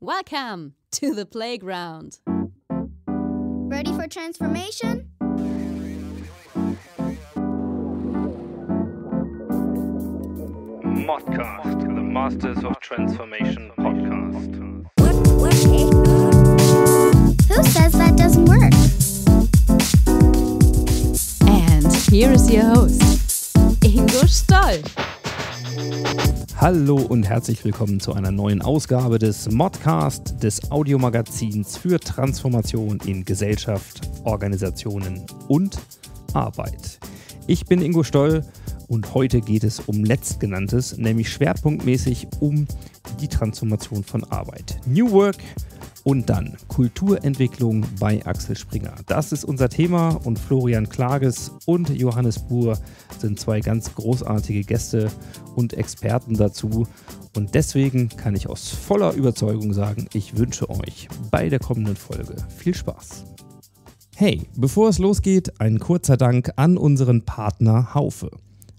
Welcome to the playground. Ready for transformation? Modcast, the Masters of Transformation podcast. Who says that doesn't work? And here is your host, Ingo Stoll. Hallo und herzlich willkommen zu einer neuen Ausgabe des Modcast, des Audiomagazins für Transformation in Gesellschaft, Organisationen und Arbeit. Ich bin Ingo Stoll und heute geht es um letztgenanntes, nämlich schwerpunktmäßig um die Transformation von Arbeit. New Work und dann Kulturentwicklung bei Axel Springer. Das ist unser Thema und Florian Klages und Johannes Buhr sind zwei ganz großartige Gäste und Experten dazu. Und deswegen kann ich aus voller Überzeugung sagen, ich wünsche euch bei der kommenden Folge viel Spaß. Hey, bevor es losgeht, ein kurzer Dank an unseren Partner Haufe.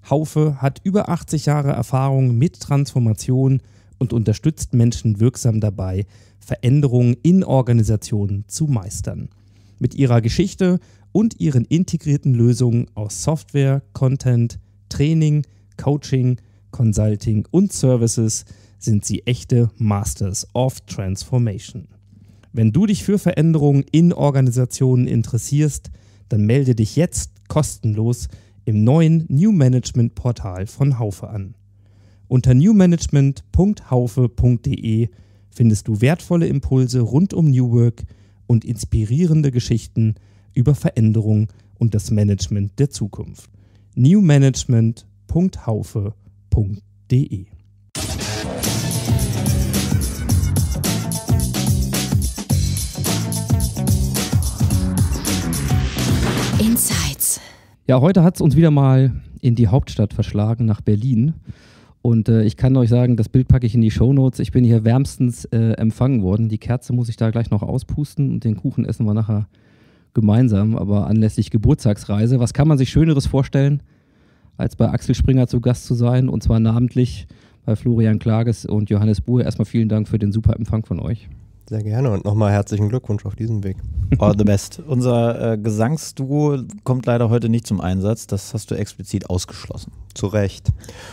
Haufe hat über 80 Jahre Erfahrung mit Transformation und unterstützt Menschen wirksam dabei, Veränderungen in Organisationen zu meistern. Mit ihrer Geschichte und ihren integrierten Lösungen aus Software, Content, Training, Coaching, Consulting und Services sind sie echte Masters of Transformation. Wenn du dich für Veränderungen in Organisationen interessierst, dann melde dich jetzt kostenlos im neuen New Management Portal von Haufe an. Unter newmanagement.haufe.de findest du wertvolle Impulse rund um New Work und inspirierende Geschichten über Veränderung und das Management der Zukunft. newmanagement.haufe.de Insights. Ja, heute hat es uns wieder mal in die Hauptstadt verschlagen, nach Berlin. Und äh, ich kann euch sagen, das Bild packe ich in die Shownotes. Ich bin hier wärmstens äh, empfangen worden. Die Kerze muss ich da gleich noch auspusten und den Kuchen essen wir nachher gemeinsam, aber anlässlich Geburtstagsreise. Was kann man sich Schöneres vorstellen, als bei Axel Springer zu Gast zu sein und zwar namentlich bei Florian Klages und Johannes Buhr. Erstmal vielen Dank für den super Empfang von euch. Sehr gerne und nochmal herzlichen Glückwunsch auf diesem Weg. All the best. Unser äh, Gesangsduo kommt leider heute nicht zum Einsatz. Das hast du explizit ausgeschlossen. Zu Recht.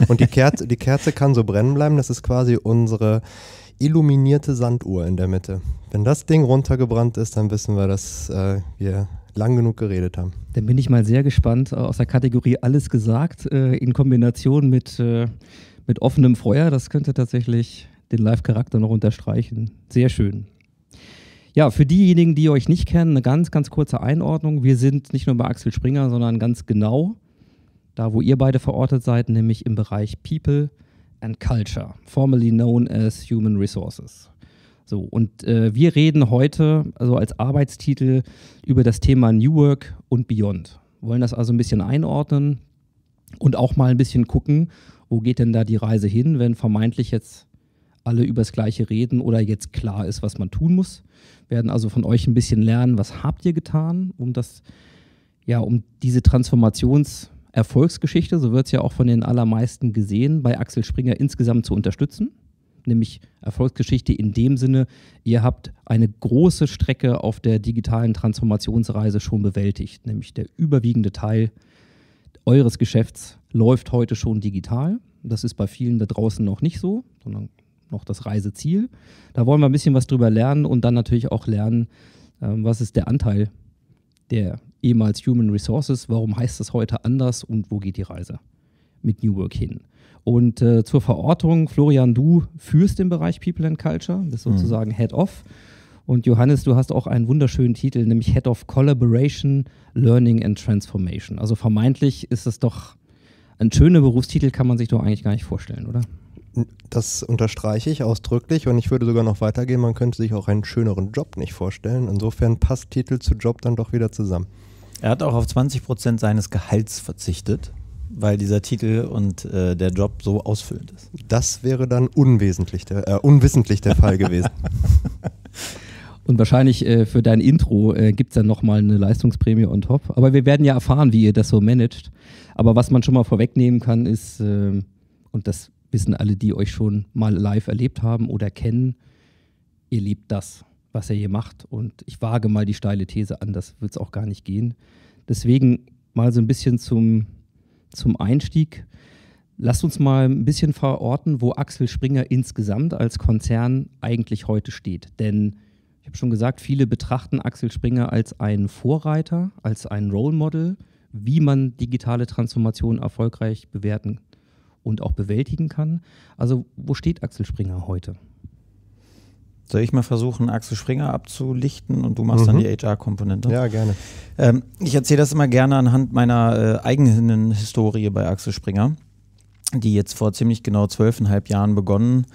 Und die Kerze, die Kerze kann so brennen bleiben. Das ist quasi unsere illuminierte Sanduhr in der Mitte. Wenn das Ding runtergebrannt ist, dann wissen wir, dass äh, wir lang genug geredet haben. Dann bin ich mal sehr gespannt äh, aus der Kategorie Alles gesagt äh, in Kombination mit, äh, mit offenem Feuer. Das könnte tatsächlich den Live-Charakter noch unterstreichen. Sehr schön. Ja, für diejenigen, die euch nicht kennen, eine ganz, ganz kurze Einordnung. Wir sind nicht nur bei Axel Springer, sondern ganz genau da, wo ihr beide verortet seid, nämlich im Bereich People and Culture, formerly known as Human Resources. So, und äh, wir reden heute, also als Arbeitstitel, über das Thema New Work und Beyond. Wollen das also ein bisschen einordnen und auch mal ein bisschen gucken, wo geht denn da die Reise hin, wenn vermeintlich jetzt alle übers Gleiche reden oder jetzt klar ist, was man tun muss. Wir werden also von euch ein bisschen lernen, was habt ihr getan, um das, ja, um diese Transformationserfolgsgeschichte, so wird es ja auch von den allermeisten gesehen, bei Axel Springer insgesamt zu unterstützen. Nämlich Erfolgsgeschichte in dem Sinne, ihr habt eine große Strecke auf der digitalen Transformationsreise schon bewältigt. Nämlich der überwiegende Teil eures Geschäfts läuft heute schon digital. Das ist bei vielen da draußen noch nicht so, sondern noch das Reiseziel. Da wollen wir ein bisschen was drüber lernen und dann natürlich auch lernen, ähm, was ist der Anteil der ehemals Human Resources, warum heißt das heute anders und wo geht die Reise mit New Work hin. Und äh, zur Verortung, Florian, du führst den Bereich People and Culture, bist mhm. sozusagen mhm. Head of. Und Johannes, du hast auch einen wunderschönen Titel, nämlich Head of Collaboration, Learning and Transformation. Also vermeintlich ist das doch ein schöner Berufstitel, kann man sich doch eigentlich gar nicht vorstellen, oder? das unterstreiche ich ausdrücklich und ich würde sogar noch weitergehen, man könnte sich auch einen schöneren Job nicht vorstellen. Insofern passt Titel zu Job dann doch wieder zusammen. Er hat auch auf 20 Prozent seines Gehalts verzichtet, weil dieser Titel und äh, der Job so ausfüllend ist. Das wäre dann unwesentlich der, äh, unwissentlich der Fall gewesen. Und wahrscheinlich äh, für dein Intro äh, gibt es dann nochmal eine Leistungsprämie on top. Aber wir werden ja erfahren, wie ihr das so managt. Aber was man schon mal vorwegnehmen kann, ist, äh, und das wissen alle, die euch schon mal live erlebt haben oder kennen, ihr liebt das, was er hier macht. Und ich wage mal die steile These an, das wird es auch gar nicht gehen. Deswegen mal so ein bisschen zum, zum Einstieg. Lasst uns mal ein bisschen verorten, wo Axel Springer insgesamt als Konzern eigentlich heute steht. Denn ich habe schon gesagt, viele betrachten Axel Springer als einen Vorreiter, als ein Role Model, wie man digitale Transformation erfolgreich bewerten kann und auch bewältigen kann. Also wo steht Axel Springer heute? Soll ich mal versuchen, Axel Springer abzulichten und du machst mhm. dann die HR-Komponente? Ja, gerne. Ähm, ich erzähle das immer gerne anhand meiner äh, eigenen Historie bei Axel Springer, die jetzt vor ziemlich genau zwölfeinhalb Jahren begonnen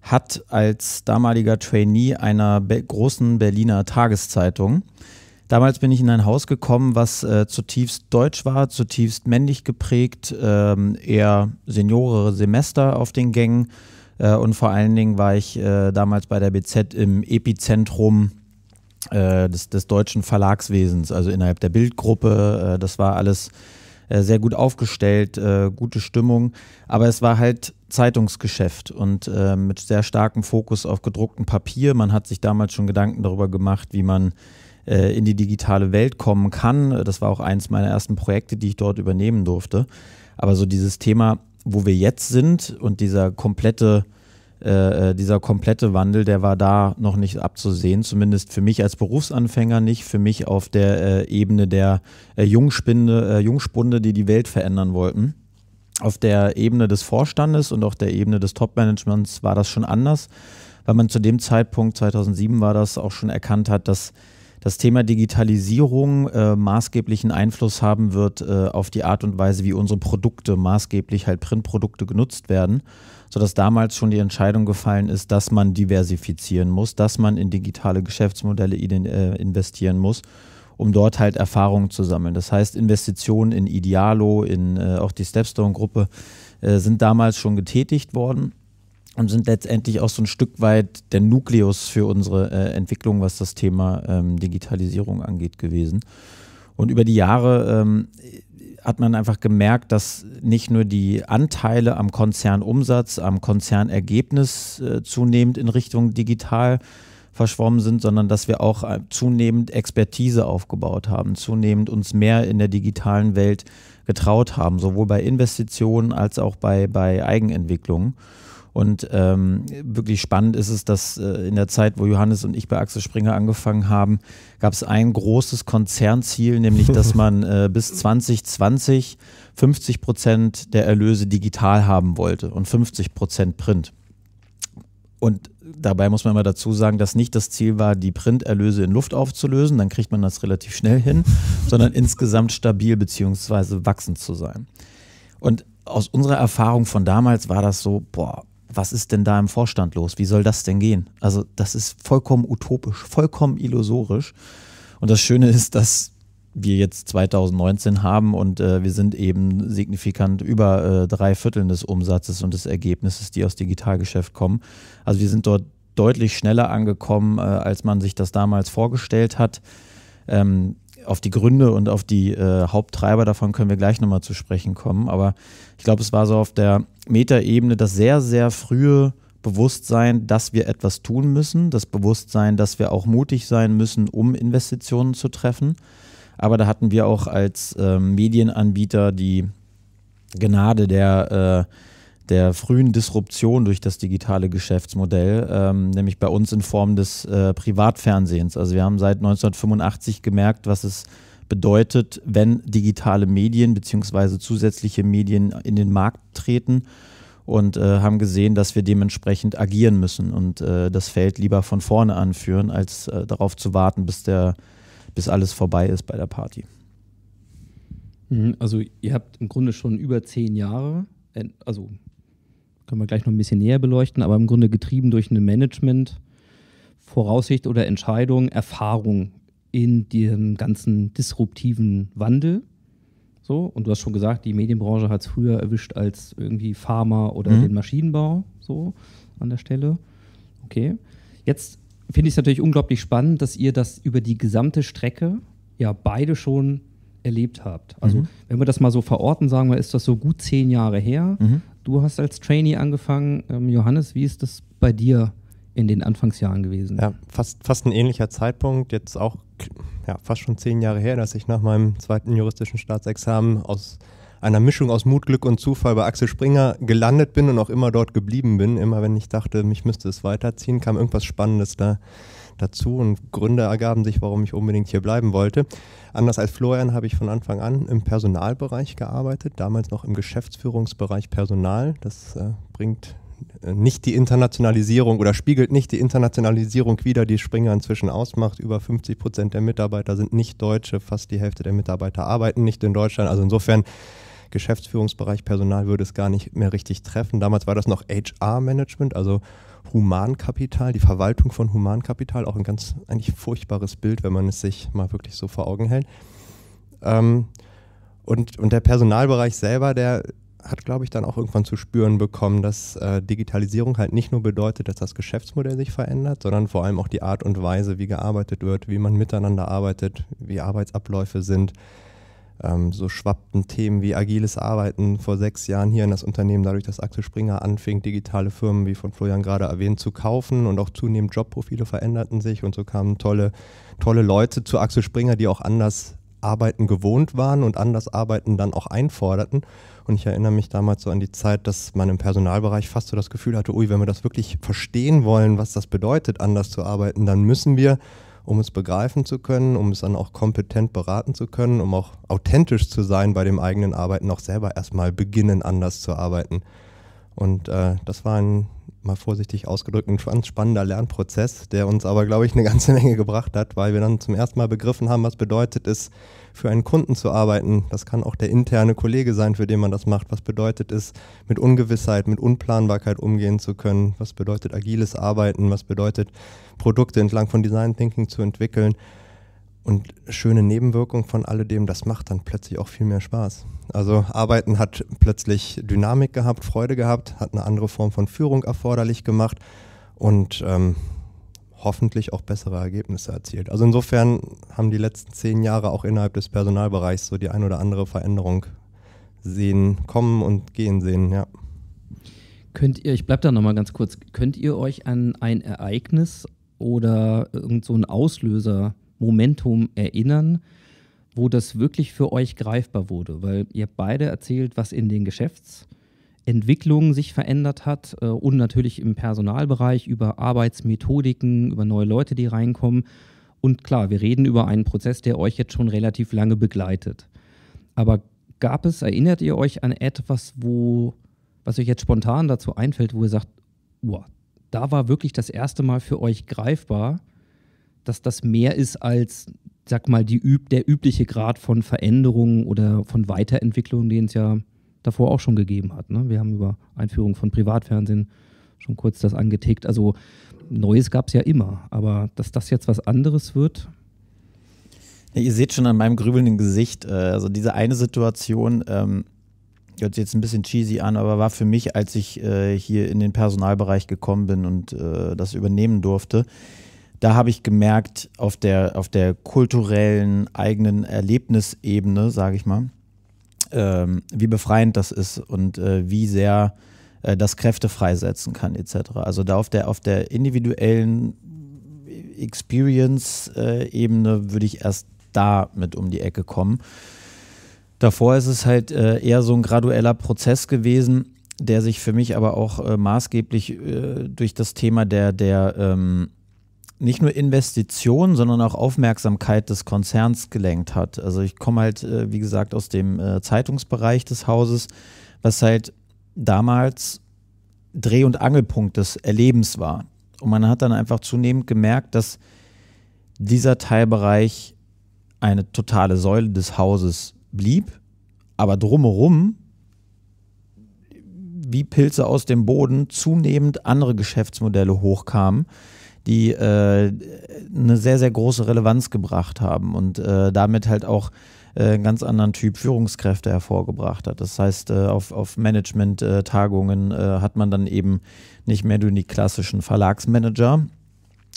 hat als damaliger Trainee einer be großen Berliner Tageszeitung. Damals bin ich in ein Haus gekommen, was äh, zutiefst deutsch war, zutiefst männlich geprägt, ähm, eher seniorere Semester auf den Gängen. Äh, und vor allen Dingen war ich äh, damals bei der BZ im Epizentrum äh, des, des, deutschen Verlagswesens, also innerhalb der Bildgruppe. Äh, das war alles äh, sehr gut aufgestellt, gute Stimmung. Aber es war halt Zeitungsgeschäft und mit sehr starkem Fokus auf gedrucktem Papier. Man hat sich damals schon Gedanken darüber gemacht, wie man äh, in die digitale Welt kommen kann. Das war auch eins meiner ersten Projekte, die ich dort übernehmen durfte. Aber so dieses Thema, wo wir jetzt sind und dieser komplette, äh, äh dieser komplette Wandel, der war da noch nicht abzusehen, zumindest für mich als Berufsanfänger nicht, für mich auf der äh, Ebene der äh, Jungspinde, äh, Jungspunde, die die Welt verändern wollten. Auf der Ebene des Vorstandes und auf der Ebene des Top-Managements war das schon anders, weil man zu dem Zeitpunkt, 2007 war das, auch schon erkannt hat, dass das Thema Digitalisierung äh, maßgeblichen Einfluss haben wird äh, auf die Art und Weise, wie unsere Produkte, maßgeblich halt Printprodukte genutzt werden, sodass damals schon die Entscheidung gefallen ist, dass man diversifizieren muss, dass man in digitale Geschäftsmodelle äh, investieren muss, um dort halt Erfahrungen zu sammeln. Das heißt, Investitionen in Idealo, in äh, auch die Stepstone-Gruppe äh, sind damals schon getätigt worden und sind letztendlich auch so ein Stück weit der Nukleus für unsere äh, Entwicklung, was das Thema ähm, Digitalisierung angeht, gewesen. Und über die Jahre ähm, hat man einfach gemerkt, dass nicht nur die Anteile am Konzernumsatz, am Konzernergebnis äh, zunehmend in Richtung digital verschwommen sind, sondern dass wir auch äh, zunehmend Expertise aufgebaut haben, zunehmend uns mehr in der digitalen Welt getraut haben, sowohl bei Investitionen als auch bei, bei Eigenentwicklungen. Und ähm, wirklich spannend ist es, dass äh, in der Zeit, wo Johannes und ich bei Axel Springer angefangen haben, gab es ein großes Konzernziel, nämlich dass man äh, bis 2020 50 Prozent der Erlöse digital haben wollte und 50 Prozent Print. Und dabei muss man immer dazu sagen, dass nicht das Ziel war, die Printerlöse in Luft aufzulösen, dann kriegt man das relativ schnell hin, sondern insgesamt stabil bzw. wachsend zu sein. Und aus unserer Erfahrung von damals war das so, boah, was ist denn da im Vorstand los? Wie soll das denn gehen? Also das ist vollkommen utopisch, vollkommen illusorisch. Und das Schöne ist, dass wir jetzt 2019 haben und äh, wir sind eben signifikant über äh, drei Vierteln des Umsatzes und des Ergebnisses, die aus Digitalgeschäft kommen. Also wir sind dort deutlich schneller angekommen, äh, als man sich das damals vorgestellt hat. Ähm, auf die Gründe und auf die äh, Haupttreiber davon können wir gleich nochmal zu sprechen kommen. Aber ich glaube, es war so auf der Metaebene das sehr, sehr frühe Bewusstsein, dass wir etwas tun müssen, das Bewusstsein, dass wir auch mutig sein müssen, um Investitionen zu treffen. Aber da hatten wir auch als äh, Medienanbieter die Gnade der äh, der frühen Disruption durch das digitale Geschäftsmodell, ähm, nämlich bei uns in Form des äh, Privatfernsehens. Also wir haben seit 1985 gemerkt, was es bedeutet, wenn digitale Medien bzw. zusätzliche Medien in den Markt treten und äh, haben gesehen, dass wir dementsprechend agieren müssen und äh, das Feld lieber von vorne anführen, als äh, darauf zu warten, bis, der, bis alles vorbei ist bei der Party. Mhm, also ihr habt im Grunde schon über zehn Jahre, äh, also können wir gleich noch ein bisschen näher beleuchten, aber im Grunde getrieben durch eine Management, Voraussicht oder Entscheidung, Erfahrung in diesem ganzen disruptiven Wandel. So, und du hast schon gesagt, die Medienbranche hat es früher erwischt als irgendwie Pharma oder mhm. den Maschinenbau, so an der Stelle. Okay. Jetzt finde ich es natürlich unglaublich spannend, dass ihr das über die gesamte Strecke ja beide schon erlebt habt. Also, mhm. wenn wir das mal so verorten, sagen wir, ist das so gut zehn Jahre her. Mhm. Du hast als Trainee angefangen. Ähm, Johannes, wie ist das bei dir in den Anfangsjahren gewesen? Ja, fast, fast ein ähnlicher Zeitpunkt. Jetzt auch ja, fast schon zehn Jahre her, dass ich nach meinem zweiten juristischen Staatsexamen aus einer Mischung aus Mut, Glück und Zufall bei Axel Springer gelandet bin und auch immer dort geblieben bin. Immer wenn ich dachte, mich müsste es weiterziehen, kam irgendwas Spannendes da dazu und Gründe ergaben sich, warum ich unbedingt hier bleiben wollte. Anders als Florian habe ich von Anfang an im Personalbereich gearbeitet, damals noch im Geschäftsführungsbereich Personal. Das äh, bringt äh, nicht die Internationalisierung oder spiegelt nicht die Internationalisierung wider, die Springer inzwischen ausmacht. Über 50 Prozent der Mitarbeiter sind nicht Deutsche, fast die Hälfte der Mitarbeiter arbeiten nicht in Deutschland. Also insofern Geschäftsführungsbereich Personal würde es gar nicht mehr richtig treffen. Damals war das noch HR-Management, also Humankapital, die Verwaltung von Humankapital, auch ein ganz eigentlich furchtbares Bild, wenn man es sich mal wirklich so vor Augen hält. Ähm, und, und der Personalbereich selber, der hat, glaube ich, dann auch irgendwann zu spüren bekommen, dass äh, Digitalisierung halt nicht nur bedeutet, dass das Geschäftsmodell sich verändert, sondern vor allem auch die Art und Weise, wie gearbeitet wird, wie man miteinander arbeitet, wie Arbeitsabläufe sind, ähm, so schwappten Themen wie agiles Arbeiten vor sechs Jahren hier in das Unternehmen, dadurch, dass Axel Springer anfing, digitale Firmen, wie von Florian gerade erwähnt, zu kaufen und auch zunehmend Jobprofile veränderten sich und so kamen tolle, tolle Leute zu Axel Springer, die auch anders Arbeiten gewohnt waren und anders Arbeiten dann auch einforderten. Und ich erinnere mich damals so an die Zeit, dass man im Personalbereich fast so das Gefühl hatte, ui, wenn wir das wirklich verstehen wollen, was das bedeutet, anders zu arbeiten, dann müssen wir um es begreifen zu können, um es dann auch kompetent beraten zu können, um auch authentisch zu sein bei dem eigenen Arbeiten, auch selber erstmal beginnen, anders zu arbeiten. Und äh, das war ein, mal vorsichtig ausgedrückt, ein ganz spannender Lernprozess, der uns aber, glaube ich, eine ganze Menge gebracht hat, weil wir dann zum ersten Mal begriffen haben, was bedeutet es, für einen Kunden zu arbeiten. Das kann auch der interne Kollege sein, für den man das macht. Was bedeutet es, mit Ungewissheit, mit Unplanbarkeit umgehen zu können? Was bedeutet agiles Arbeiten? Was bedeutet, Produkte entlang von Design Thinking zu entwickeln? Und schöne Nebenwirkung von alledem, das macht dann plötzlich auch viel mehr Spaß. Also Arbeiten hat plötzlich Dynamik gehabt, Freude gehabt, hat eine andere Form von Führung erforderlich gemacht. Und ähm, hoffentlich auch bessere Ergebnisse erzielt. Also insofern haben die letzten zehn Jahre auch innerhalb des Personalbereichs so die ein oder andere Veränderung sehen, kommen und gehen sehen, ja. Könnt ihr, ich bleibe da nochmal ganz kurz, könnt ihr euch an ein Ereignis oder irgendein so Auslöser, Momentum erinnern, wo das wirklich für euch greifbar wurde? Weil ihr habt beide erzählt, was in den Geschäfts- Entwicklung sich verändert hat äh, und natürlich im Personalbereich über Arbeitsmethodiken, über neue Leute, die reinkommen. Und klar, wir reden über einen Prozess, der euch jetzt schon relativ lange begleitet. Aber gab es, erinnert ihr euch an etwas, wo, was euch jetzt spontan dazu einfällt, wo ihr sagt, wow, da war wirklich das erste Mal für euch greifbar, dass das mehr ist als, sag mal, die, der übliche Grad von Veränderungen oder von Weiterentwicklung, den es ja davor auch schon gegeben hat. Ne? Wir haben über Einführung von Privatfernsehen schon kurz das angetickt. Also Neues gab es ja immer, aber dass das jetzt was anderes wird. Ja, ihr seht schon an meinem grübelnden Gesicht, äh, also diese eine Situation, ähm, hört sich jetzt ein bisschen cheesy an, aber war für mich, als ich äh, hier in den Personalbereich gekommen bin und äh, das übernehmen durfte, da habe ich gemerkt, auf der, auf der kulturellen eigenen Erlebnisebene, sage ich mal, ähm, wie befreiend das ist und äh, wie sehr äh, das Kräfte freisetzen kann, etc. Also da auf der, auf der individuellen Experience-Ebene würde ich erst da mit um die Ecke kommen. Davor ist es halt äh, eher so ein gradueller Prozess gewesen, der sich für mich aber auch äh, maßgeblich äh, durch das Thema der, der ähm, nicht nur Investitionen, sondern auch Aufmerksamkeit des Konzerns gelenkt hat. Also ich komme halt, äh, wie gesagt, aus dem äh, Zeitungsbereich des Hauses, was halt damals Dreh- und Angelpunkt des Erlebens war. Und man hat dann einfach zunehmend gemerkt, dass dieser Teilbereich eine totale Säule des Hauses blieb, aber drumherum wie Pilze aus dem Boden zunehmend andere Geschäftsmodelle hochkamen die äh, eine sehr, sehr große Relevanz gebracht haben und äh, damit halt auch äh, einen ganz anderen Typ Führungskräfte hervorgebracht hat. Das heißt, äh, auf, auf Management-Tagungen äh, hat man dann eben nicht mehr nur die klassischen Verlagsmanager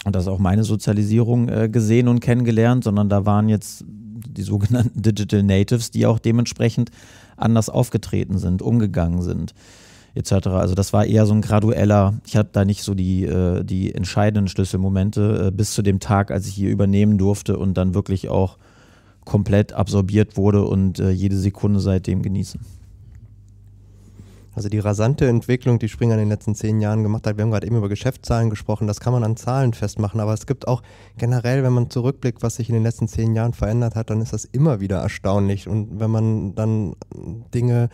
und das ist auch meine Sozialisierung gesehen und kennengelernt, sondern da waren jetzt die sogenannten Digital Natives, die auch dementsprechend anders aufgetreten sind, umgegangen sind etc. Also das war eher so ein gradueller, ich hatte da nicht so die, äh, die entscheidenden Schlüsselmomente äh, bis zu dem Tag, als ich hier übernehmen durfte und dann wirklich auch komplett absorbiert wurde und äh, jede Sekunde seitdem genießen. Also die rasante Entwicklung, die Springer in den letzten zehn Jahren gemacht hat, wir haben gerade eben über Geschäftszahlen gesprochen, das kann man an Zahlen festmachen, aber es gibt auch generell, wenn man zurückblickt, was sich in den letzten zehn Jahren verändert hat, dann ist das immer wieder erstaunlich. Und wenn man dann Dinge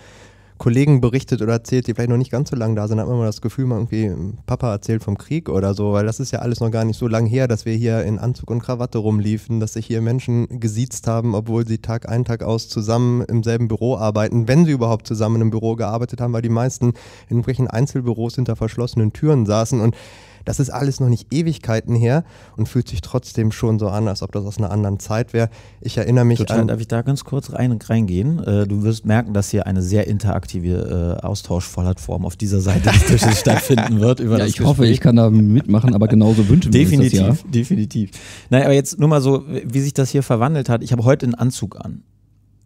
Kollegen berichtet oder erzählt, die vielleicht noch nicht ganz so lange da sind, hat man immer das Gefühl, man irgendwie hm, Papa erzählt vom Krieg oder so, weil das ist ja alles noch gar nicht so lang her, dass wir hier in Anzug und Krawatte rumliefen, dass sich hier Menschen gesiezt haben, obwohl sie Tag ein, Tag aus zusammen im selben Büro arbeiten, wenn sie überhaupt zusammen im Büro gearbeitet haben, weil die meisten in irgendwelchen Einzelbüros hinter verschlossenen Türen saßen und das ist alles noch nicht Ewigkeiten her und fühlt sich trotzdem schon so an, als ob das aus einer anderen Zeit wäre. Ich erinnere mich Total, an. Darf ich da ganz kurz rein, reingehen? Äh, du wirst merken, dass hier eine sehr interaktive äh, Austauschvollhaltform auf dieser Seite des Tisches stattfinden wird. Über ja, ich Gespräch. hoffe, ich kann da mitmachen, aber genauso wünschen wir definitiv, das ja. Definitiv. Naja, aber jetzt nur mal so, wie sich das hier verwandelt hat. Ich habe heute einen Anzug an.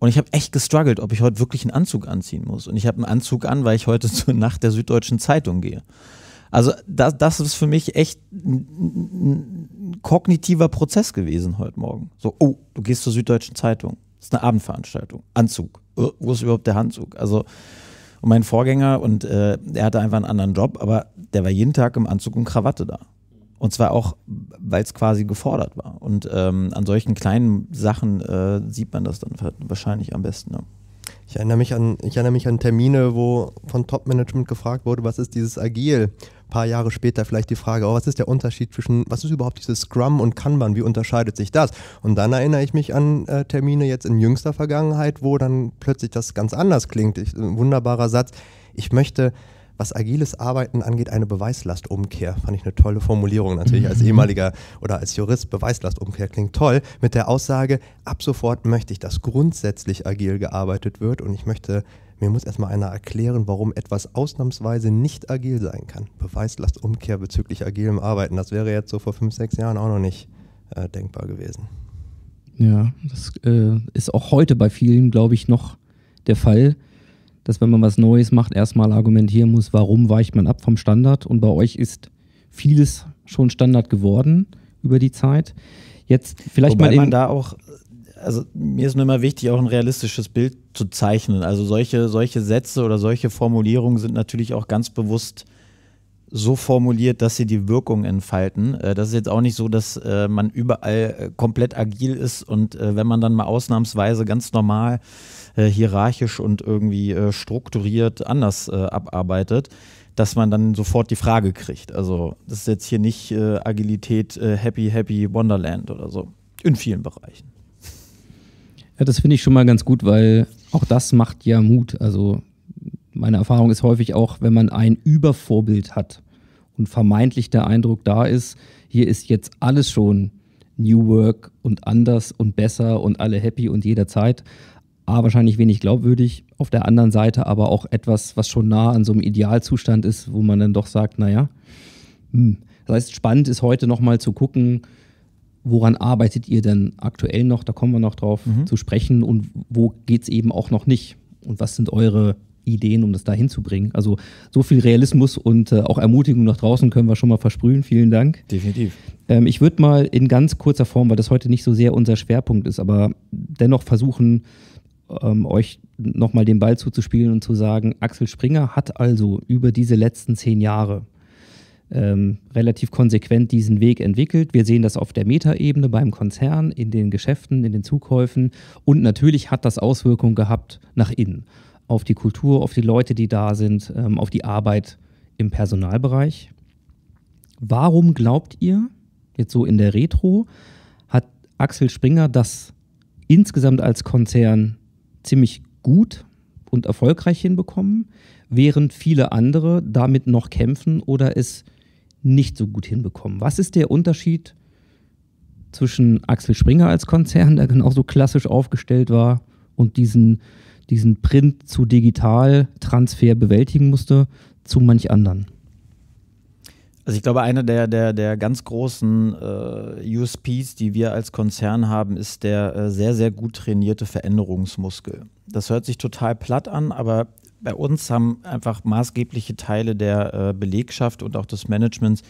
Und ich habe echt gestruggelt, ob ich heute wirklich einen Anzug anziehen muss. Und ich habe einen Anzug an, weil ich heute zur Nacht der Süddeutschen Zeitung gehe. Also das, das ist für mich echt ein, ein kognitiver Prozess gewesen heute Morgen. So, oh, du gehst zur Süddeutschen Zeitung. Das ist eine Abendveranstaltung. Anzug. Äh, wo ist überhaupt der Handzug? Also, und mein Vorgänger, und äh, er hatte einfach einen anderen Job, aber der war jeden Tag im Anzug und Krawatte da. Und zwar auch, weil es quasi gefordert war. Und ähm, an solchen kleinen Sachen äh, sieht man das dann wahrscheinlich am besten. Ne? Ich erinnere mich an, ich erinnere mich an Termine, wo von Top-Management gefragt wurde, was ist dieses Agil? paar Jahre später vielleicht die Frage, oh, was ist der Unterschied zwischen, was ist überhaupt dieses Scrum und Kanban, wie unterscheidet sich das? Und dann erinnere ich mich an äh, Termine jetzt in jüngster Vergangenheit, wo dann plötzlich das ganz anders klingt. Ich, ein wunderbarer Satz, ich möchte was agiles Arbeiten angeht, eine Beweislastumkehr. Fand ich eine tolle Formulierung natürlich als mhm. ehemaliger oder als Jurist. Beweislastumkehr klingt toll. Mit der Aussage, ab sofort möchte ich, dass grundsätzlich agil gearbeitet wird und ich möchte mir muss erstmal einer erklären, warum etwas ausnahmsweise nicht agil sein kann. Beweislastumkehr bezüglich agilem Arbeiten, das wäre jetzt so vor fünf, sechs Jahren auch noch nicht äh, denkbar gewesen. Ja, das äh, ist auch heute bei vielen, glaube ich, noch der Fall, dass wenn man was Neues macht, erstmal argumentieren muss, warum weicht man ab vom Standard. Und bei euch ist vieles schon Standard geworden über die Zeit. Jetzt vielleicht Wobei mal man da auch also mir ist nur immer wichtig, auch ein realistisches Bild zu zeichnen. Also solche, solche Sätze oder solche Formulierungen sind natürlich auch ganz bewusst so formuliert, dass sie die Wirkung entfalten. Äh, das ist jetzt auch nicht so, dass äh, man überall äh, komplett agil ist und wenn man dann mal ausnahmsweise ganz normal hierarchisch und irgendwie strukturiert anders abarbeitet, dass man dann sofort die Frage kriegt. Also das ist jetzt hier nicht Agilität Happy Happy Wonderland oder so. In vielen Bereichen. Ja, das finde ich schon mal ganz gut, weil auch das macht ja Mut. Also meine Erfahrung ist häufig auch, wenn man ein Übervorbild hat und vermeintlich der Eindruck da ist, hier ist jetzt alles schon New Work und anders und besser und alle happy und jederzeit. A, wahrscheinlich wenig glaubwürdig, auf der anderen Seite aber auch etwas, was schon nah an so einem Idealzustand ist, wo man dann doch sagt, naja, hm. das heißt, spannend ist heute nochmal zu gucken, woran arbeitet ihr denn aktuell noch, da kommen wir noch drauf mhm. zu sprechen und wo geht es eben auch noch nicht und was sind eure Ideen, um das da hinzubringen. Also so viel Realismus und äh, auch Ermutigung nach draußen können wir schon mal versprühen. Vielen Dank. Definitiv. Ähm, ich würde mal in ganz kurzer Form, weil das heute nicht so sehr unser Schwerpunkt ist, aber dennoch versuchen, ähm, euch nochmal den Ball zuzuspielen und zu sagen, Axel Springer hat also über diese letzten zehn Jahre ähm, relativ konsequent diesen Weg entwickelt. Wir sehen das auf der Metaebene beim Konzern, in den Geschäften, in den Zukäufen und natürlich hat das Auswirkungen gehabt nach innen, auf die Kultur, auf die Leute, die da sind, ähm, auf die Arbeit im Personalbereich. Warum glaubt ihr, jetzt so in der Retro, hat Axel Springer das insgesamt als Konzern ziemlich gut und erfolgreich hinbekommen, während viele andere damit noch kämpfen oder es nicht so gut hinbekommen. Was ist der Unterschied zwischen Axel Springer als Konzern, der genauso klassisch aufgestellt war und diesen, diesen Print zu digital Transfer bewältigen musste, zu manch anderen? Also ich glaube, einer der, der, der ganz großen äh, USPs, die wir als Konzern haben, ist der äh, sehr, sehr gut trainierte Veränderungsmuskel. Das hört sich total platt an, aber bei uns haben einfach maßgebliche Teile der äh, Belegschaft und auch des Managements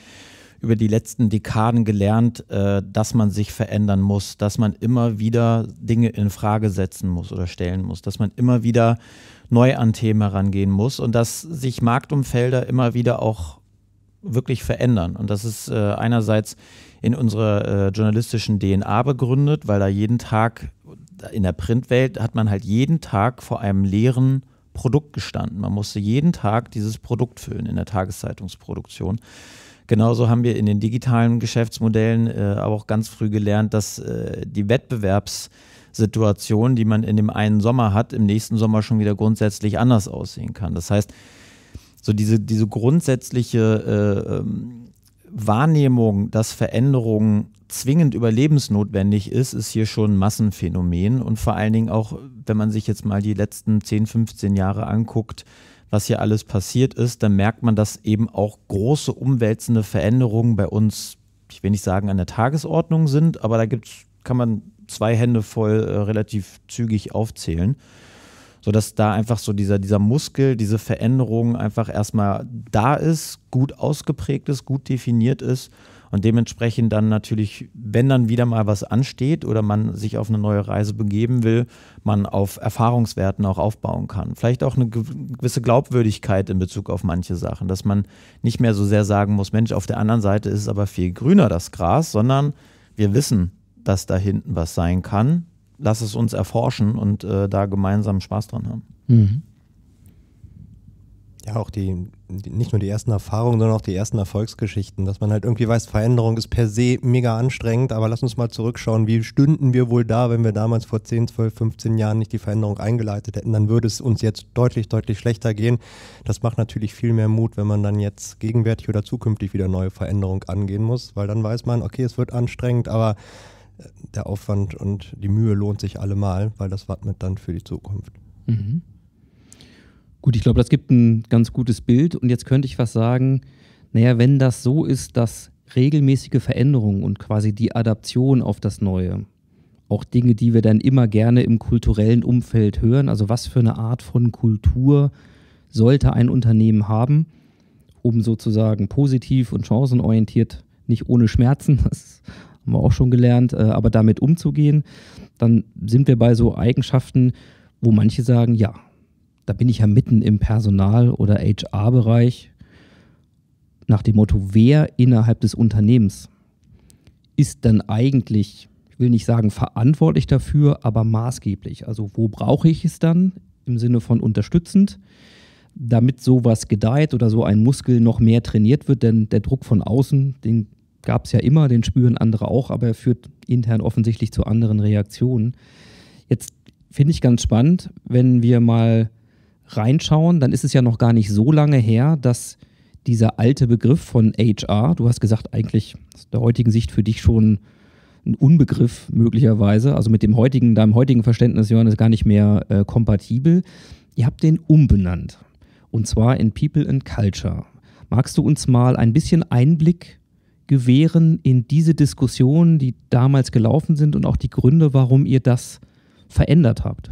über die letzten Dekaden gelernt, äh, dass man sich verändern muss, dass man immer wieder Dinge in Frage setzen muss oder stellen muss, dass man immer wieder neu an Themen herangehen muss und dass sich Marktumfelder immer wieder auch wirklich verändern. Und das ist äh, einerseits in unserer äh, journalistischen DNA begründet, weil da jeden Tag in der Printwelt hat man halt jeden Tag vor einem leeren Produkt gestanden. Man musste jeden Tag dieses Produkt füllen in der Tageszeitungsproduktion. Genauso haben wir in den digitalen Geschäftsmodellen äh, aber auch ganz früh gelernt, dass äh, die Wettbewerbssituation, die man in dem einen Sommer hat, im nächsten Sommer schon wieder grundsätzlich anders aussehen kann. Das heißt, so diese, diese grundsätzliche äh, ähm, Wahrnehmung, dass Veränderung zwingend überlebensnotwendig ist, ist hier schon ein Massenphänomen. Und vor allen Dingen auch, wenn man sich jetzt mal die letzten 10, 15 Jahre anguckt, was hier alles passiert ist, dann merkt man, dass eben auch große umwälzende Veränderungen bei uns, ich will nicht sagen an der Tagesordnung sind, aber da gibt's, kann man zwei Hände voll äh, relativ zügig aufzählen sodass da einfach so dieser, dieser Muskel, diese Veränderung einfach erstmal da ist, gut ausgeprägt ist, gut definiert ist und dementsprechend dann natürlich, wenn dann wieder mal was ansteht oder man sich auf eine neue Reise begeben will, man auf Erfahrungswerten auch aufbauen kann. Vielleicht auch eine gewisse Glaubwürdigkeit in Bezug auf manche Sachen, dass man nicht mehr so sehr sagen muss, Mensch, auf der anderen Seite ist es aber viel grüner das Gras, sondern wir wissen, dass da hinten was sein kann lass es uns erforschen und äh, da gemeinsam Spaß dran haben. Mhm. Ja, auch die, die, nicht nur die ersten Erfahrungen, sondern auch die ersten Erfolgsgeschichten, dass man halt irgendwie weiß, Veränderung ist per se mega anstrengend, aber lass uns mal zurückschauen, wie stünden wir wohl da, wenn wir damals vor 10, 12, 15 Jahren nicht die Veränderung eingeleitet hätten, dann würde es uns jetzt deutlich, deutlich schlechter gehen. Das macht natürlich viel mehr Mut, wenn man dann jetzt gegenwärtig oder zukünftig wieder neue Veränderung angehen muss, weil dann weiß man, okay, es wird anstrengend, aber der Aufwand und die Mühe lohnt sich allemal, weil das wartet dann für die Zukunft. Mhm. Gut, ich glaube, das gibt ein ganz gutes Bild. Und jetzt könnte ich was sagen, naja, wenn das so ist, dass regelmäßige Veränderungen und quasi die Adaption auf das Neue, auch Dinge, die wir dann immer gerne im kulturellen Umfeld hören, also was für eine Art von Kultur sollte ein Unternehmen haben, um sozusagen positiv und chancenorientiert, nicht ohne Schmerzen, das haben wir auch schon gelernt, äh, aber damit umzugehen, dann sind wir bei so Eigenschaften, wo manche sagen, ja, da bin ich ja mitten im Personal- oder HR-Bereich, nach dem Motto, wer innerhalb des Unternehmens ist dann eigentlich, ich will nicht sagen verantwortlich dafür, aber maßgeblich. Also wo brauche ich es dann im Sinne von unterstützend, damit sowas gedeiht oder so ein Muskel noch mehr trainiert wird, denn der Druck von außen, den gab es ja immer, den spüren andere auch, aber er führt intern offensichtlich zu anderen Reaktionen. Jetzt finde ich ganz spannend, wenn wir mal reinschauen, dann ist es ja noch gar nicht so lange her, dass dieser alte Begriff von HR, du hast gesagt, eigentlich aus der heutigen Sicht für dich schon ein Unbegriff möglicherweise, also mit dem heutigen, deinem heutigen Verständnis, Johannes, gar nicht mehr äh, kompatibel. Ihr habt den umbenannt und zwar in People and Culture. Magst du uns mal ein bisschen Einblick Gewähren in diese Diskussionen, die damals gelaufen sind und auch die Gründe, warum ihr das verändert habt?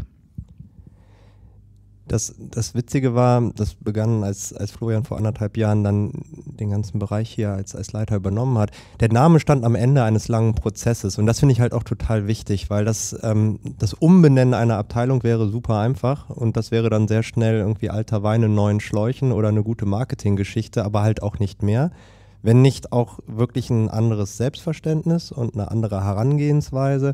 Das, das Witzige war, das begann, als, als Florian vor anderthalb Jahren dann den ganzen Bereich hier als, als Leiter übernommen hat. Der Name stand am Ende eines langen Prozesses und das finde ich halt auch total wichtig, weil das, ähm, das Umbenennen einer Abteilung wäre super einfach und das wäre dann sehr schnell irgendwie alter Wein in neuen Schläuchen oder eine gute Marketinggeschichte, aber halt auch nicht mehr wenn nicht auch wirklich ein anderes Selbstverständnis und eine andere Herangehensweise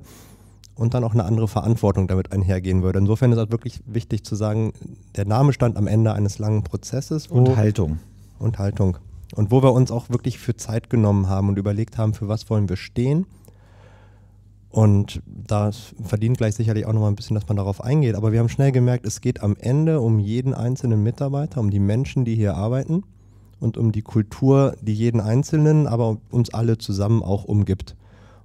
und dann auch eine andere Verantwortung damit einhergehen würde. Insofern ist es wirklich wichtig zu sagen, der Name stand am Ende eines langen Prozesses. Und Haltung. Und Haltung. Und wo wir uns auch wirklich für Zeit genommen haben und überlegt haben, für was wollen wir stehen. Und das verdient gleich sicherlich auch nochmal ein bisschen, dass man darauf eingeht. Aber wir haben schnell gemerkt, es geht am Ende um jeden einzelnen Mitarbeiter, um die Menschen, die hier arbeiten und um die Kultur, die jeden Einzelnen, aber uns alle zusammen auch umgibt.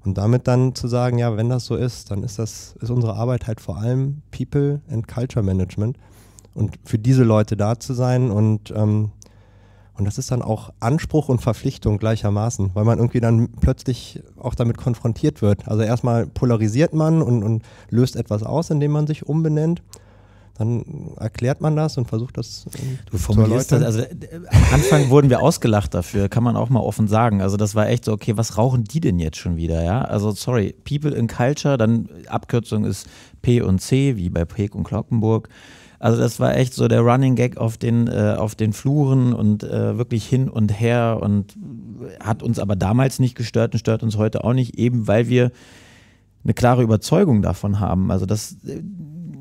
Und damit dann zu sagen, ja, wenn das so ist, dann ist das, ist unsere Arbeit halt vor allem People and Culture Management und für diese Leute da zu sein und ähm, und das ist dann auch Anspruch und Verpflichtung gleichermaßen, weil man irgendwie dann plötzlich auch damit konfrontiert wird. Also erstmal polarisiert man und, und löst etwas aus, indem man sich umbenennt dann erklärt man das und versucht das ähm, du zu formulierst Das, also äh, am Anfang wurden wir ausgelacht dafür, kann man auch mal offen sagen. Also das war echt so, okay, was rauchen die denn jetzt schon wieder, ja? Also sorry, People in Culture, dann Abkürzung ist P und C, wie bei Peek und Glockenburg. Also das war echt so der Running Gag auf den, äh, auf den Fluren und äh, wirklich hin und her und hat uns aber damals nicht gestört und stört uns heute auch nicht, eben weil wir eine klare Überzeugung davon haben. Also das äh,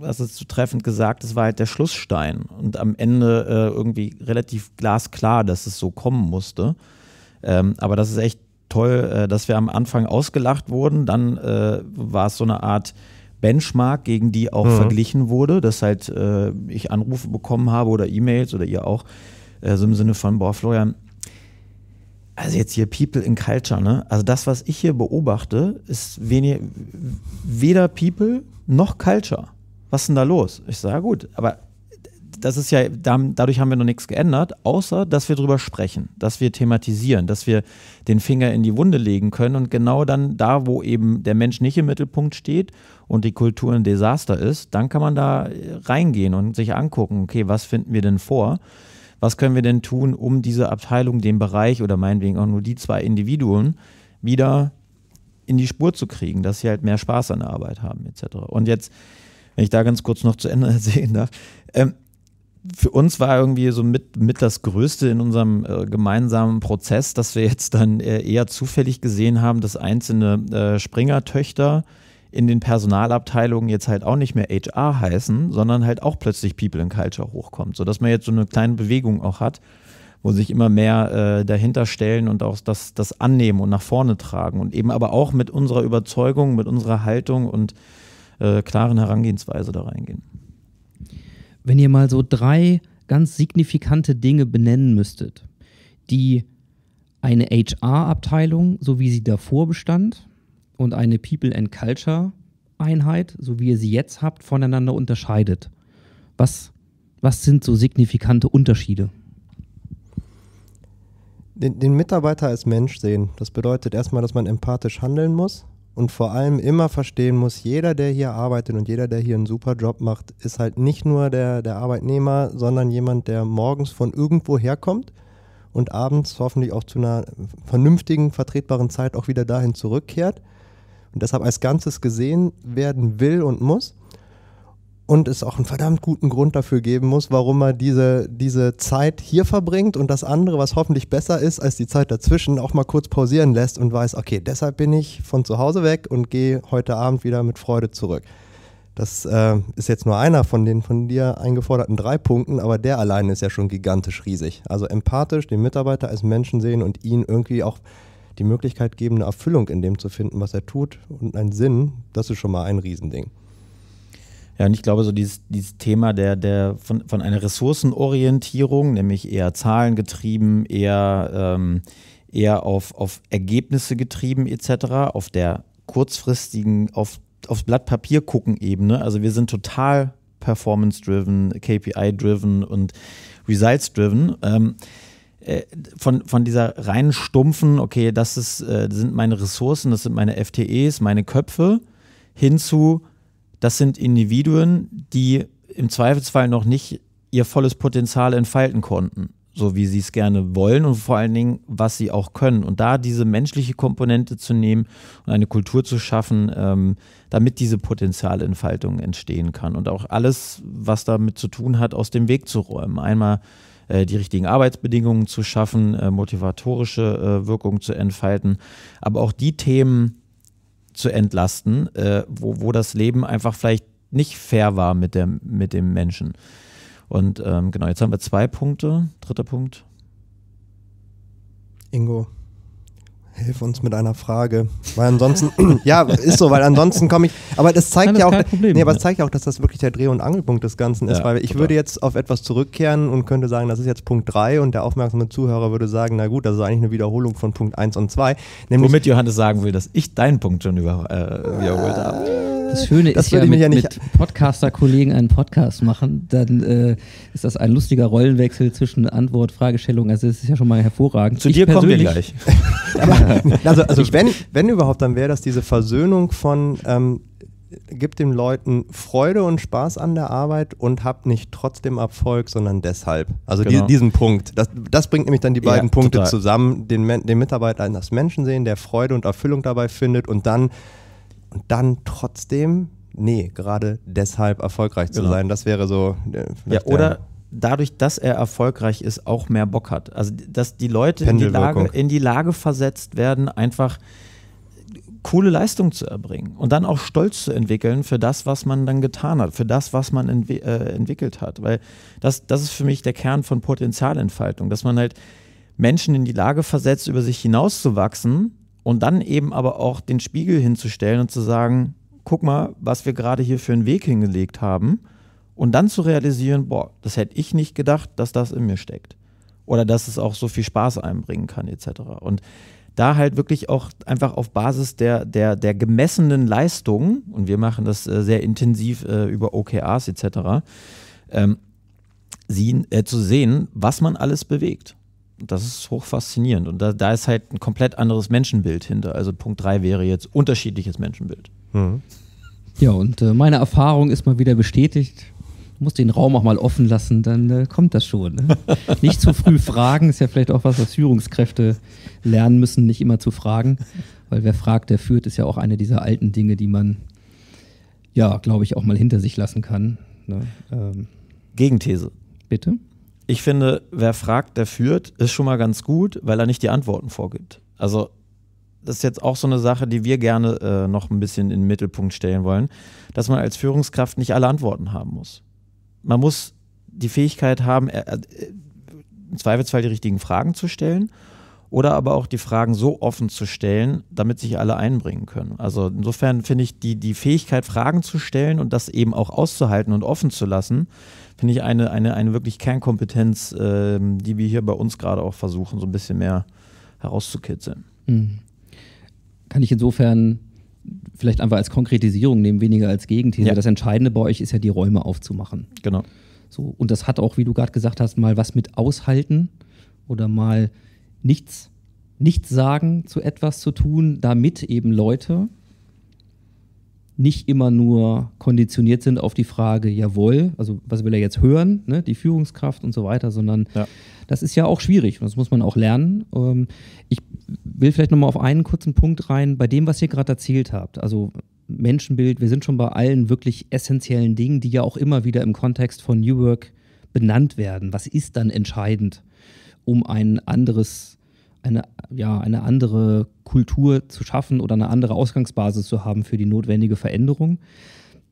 hast es zu treffend gesagt, es war halt der Schlussstein und am Ende äh, irgendwie relativ glasklar, dass es so kommen musste. Ähm, aber das ist echt toll, äh, dass wir am Anfang ausgelacht wurden. Dann äh, war es so eine Art Benchmark, gegen die auch mhm. verglichen wurde, dass halt äh, ich Anrufe bekommen habe oder E-Mails oder ihr auch, äh, so im Sinne von, boah, Florian, also jetzt hier People in Culture, ne? Also das, was ich hier beobachte, ist weder People noch Culture was ist denn da los? Ich sage, gut, aber das ist ja, dadurch haben wir noch nichts geändert, außer dass wir drüber sprechen, dass wir thematisieren, dass wir den Finger in die Wunde legen können und genau dann da, wo eben der Mensch nicht im Mittelpunkt steht und die Kultur ein Desaster ist, dann kann man da reingehen und sich angucken, okay, was finden wir denn vor? Was können wir denn tun, um diese Abteilung, den Bereich oder meinetwegen auch nur die zwei Individuen wieder in die Spur zu kriegen, dass sie halt mehr Spaß an der Arbeit haben, etc. Und jetzt wenn ich da ganz kurz noch zu Ende sehen darf. Ähm, für uns war irgendwie so mit, mit das Größte in unserem äh, gemeinsamen Prozess, dass wir jetzt dann äh, eher zufällig gesehen haben, dass einzelne äh, Springer-Töchter in den Personalabteilungen jetzt halt auch nicht mehr HR heißen, sondern halt auch plötzlich People in Culture hochkommt, sodass man jetzt so eine kleine Bewegung auch hat, wo sich immer mehr äh, dahinter stellen und auch das, das annehmen und nach vorne tragen und eben aber auch mit unserer Überzeugung, mit unserer Haltung und äh, klaren Herangehensweise da reingehen. Wenn ihr mal so drei ganz signifikante Dinge benennen müsstet, die eine HR-Abteilung, so wie sie davor bestand, und eine People and Culture-Einheit, so wie ihr sie jetzt habt, voneinander unterscheidet. Was, was sind so signifikante Unterschiede? Den, den Mitarbeiter als Mensch sehen. Das bedeutet erstmal, dass man empathisch handeln muss, und vor allem immer verstehen muss, jeder, der hier arbeitet und jeder, der hier einen super Job macht, ist halt nicht nur der, der Arbeitnehmer, sondern jemand, der morgens von irgendwo herkommt und abends hoffentlich auch zu einer vernünftigen, vertretbaren Zeit auch wieder dahin zurückkehrt und deshalb als Ganzes gesehen werden will und muss und es auch einen verdammt guten Grund dafür geben muss, warum er diese, diese Zeit hier verbringt und das andere, was hoffentlich besser ist als die Zeit dazwischen, auch mal kurz pausieren lässt und weiß, okay, deshalb bin ich von zu Hause weg und gehe heute Abend wieder mit Freude zurück. Das äh, ist jetzt nur einer von den von dir eingeforderten drei Punkten, aber der alleine ist ja schon gigantisch riesig. Also empathisch den Mitarbeiter als Menschen sehen und ihn irgendwie auch die Möglichkeit geben, eine Erfüllung in dem zu finden, was er tut und einen Sinn, das ist schon mal ein Riesending. Ja, und ich glaube, so dieses, dieses Thema der, der von, von einer Ressourcenorientierung, nämlich eher zahlengetrieben, eher, ähm, eher auf, auf Ergebnisse getrieben etc., auf der kurzfristigen, auf, aufs Blatt Papier gucken Ebene. Also wir sind total performance-driven, KPI-driven und results-driven. Ähm, äh, von, von dieser reinen stumpfen, okay, das ist, äh, sind meine Ressourcen, das sind meine FTEs, meine Köpfe, hinzu, das sind Individuen, die im Zweifelsfall noch nicht ihr volles Potenzial entfalten konnten, so wie sie es gerne wollen und vor allen Dingen, was sie auch können. Und da diese menschliche Komponente zu nehmen und eine Kultur zu schaffen, ähm, damit diese Potenzialentfaltung entstehen kann und auch alles, was damit zu tun hat, aus dem Weg zu räumen. Einmal äh, die richtigen Arbeitsbedingungen zu schaffen, äh, motivatorische äh, Wirkung zu entfalten. Aber auch die Themen, zu entlasten, äh, wo, wo das Leben einfach vielleicht nicht fair war mit, dem, mit dem Menschen. Und ähm, genau, jetzt haben wir zwei Punkte. Dritter Punkt. Ingo hilf uns mit einer Frage. Weil ansonsten, ja, ist so, weil ansonsten komme ich. Aber das zeigt Nein, das ja auch, Problem, nee, aber das ne? zeigt ja auch, dass das wirklich der Dreh- und Angelpunkt des Ganzen ist. Ja, weil ich würde jetzt auf etwas zurückkehren und könnte sagen, das ist jetzt Punkt 3 und der aufmerksame Zuhörer würde sagen, na gut, das ist eigentlich eine Wiederholung von Punkt 1 und 2. Womit Johannes sagen will, dass ich deinen Punkt schon über, äh, wiederholt habe. Das Schöne das ist ja, mit, ja mit Podcaster-Kollegen einen Podcast machen, dann äh, ist das ein lustiger Rollenwechsel zwischen Antwort, Fragestellung. Also es ist ja schon mal hervorragend. Zu ich dir kommen wir gleich. aber, also, also wenn, wenn überhaupt, dann wäre das diese Versöhnung von ähm, gibt den Leuten Freude und Spaß an der Arbeit und habt nicht trotzdem Erfolg, sondern deshalb. Also genau. die, diesen Punkt. Das, das, bringt nämlich dann die beiden ja, Punkte total. zusammen, den, den Mitarbeiter als Menschen sehen, der Freude und Erfüllung dabei findet und dann, und dann trotzdem, nee, gerade deshalb erfolgreich zu genau. sein. Das wäre so. Äh, ja, oder dadurch, dass er erfolgreich ist, auch mehr Bock hat. Also, dass die Leute in die, Lage, in die Lage versetzt werden, einfach coole Leistung zu erbringen und dann auch Stolz zu entwickeln für das, was man dann getan hat, für das, was man entwi äh, entwickelt hat. Weil das, das ist für mich der Kern von Potenzialentfaltung, dass man halt Menschen in die Lage versetzt, über sich hinauszuwachsen und dann eben aber auch den Spiegel hinzustellen und zu sagen, guck mal, was wir gerade hier für einen Weg hingelegt haben und dann zu realisieren, boah, das hätte ich nicht gedacht, dass das in mir steckt. Oder dass es auch so viel Spaß einbringen kann, etc. Und da halt wirklich auch einfach auf Basis der, der, der gemessenen Leistungen, und wir machen das äh, sehr intensiv äh, über OKRs etc., ähm, sie, äh, zu sehen, was man alles bewegt. Das ist hochfaszinierend und da, da ist halt ein komplett anderes Menschenbild hinter. Also Punkt 3 wäre jetzt unterschiedliches Menschenbild. Mhm. Ja, und äh, meine Erfahrung ist mal wieder bestätigt muss den Raum auch mal offen lassen, dann äh, kommt das schon. Ne? nicht zu früh fragen ist ja vielleicht auch was, was Führungskräfte lernen müssen, nicht immer zu fragen, weil wer fragt, der führt, ist ja auch eine dieser alten Dinge, die man, ja, glaube ich, auch mal hinter sich lassen kann. Ne? Ähm, Gegenthese. Bitte? Ich finde, wer fragt, der führt, ist schon mal ganz gut, weil er nicht die Antworten vorgibt. Also das ist jetzt auch so eine Sache, die wir gerne äh, noch ein bisschen in den Mittelpunkt stellen wollen, dass man als Führungskraft nicht alle Antworten haben muss man muss die Fähigkeit haben, äh, äh, im Zweifelsfall die richtigen Fragen zu stellen oder aber auch die Fragen so offen zu stellen, damit sich alle einbringen können. Also insofern finde ich die, die Fähigkeit, Fragen zu stellen und das eben auch auszuhalten und offen zu lassen, finde ich eine, eine, eine wirklich Kernkompetenz, äh, die wir hier bei uns gerade auch versuchen, so ein bisschen mehr herauszukitzeln. Hm. Kann ich insofern vielleicht einfach als Konkretisierung nehmen, weniger als Gegenthese. Ja. Das Entscheidende bei euch ist ja, die Räume aufzumachen. Genau. So, und das hat auch, wie du gerade gesagt hast, mal was mit aushalten oder mal nichts, nichts sagen zu etwas zu tun, damit eben Leute nicht immer nur konditioniert sind auf die Frage, jawohl, also was will er jetzt hören, ne, die Führungskraft und so weiter, sondern ja. das ist ja auch schwierig und das muss man auch lernen. Ähm, ich will vielleicht nochmal auf einen kurzen Punkt rein, bei dem, was ihr gerade erzählt habt, also Menschenbild, wir sind schon bei allen wirklich essentiellen Dingen, die ja auch immer wieder im Kontext von New Work benannt werden. Was ist dann entscheidend, um ein anderes eine, ja, eine andere Kultur zu schaffen oder eine andere Ausgangsbasis zu haben für die notwendige Veränderung.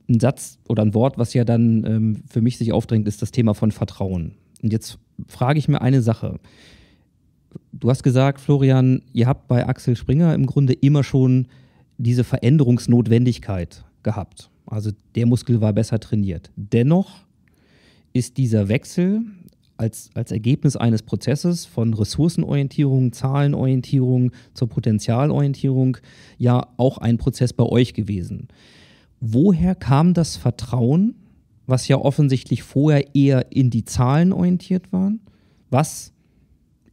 Ein Satz oder ein Wort, was ja dann ähm, für mich sich aufdrängt, ist das Thema von Vertrauen. Und jetzt frage ich mir eine Sache. Du hast gesagt, Florian, ihr habt bei Axel Springer im Grunde immer schon diese Veränderungsnotwendigkeit gehabt. Also der Muskel war besser trainiert. Dennoch ist dieser Wechsel als, als Ergebnis eines Prozesses von Ressourcenorientierung, Zahlenorientierung zur Potenzialorientierung ja auch ein Prozess bei euch gewesen. Woher kam das Vertrauen, was ja offensichtlich vorher eher in die Zahlen orientiert war, was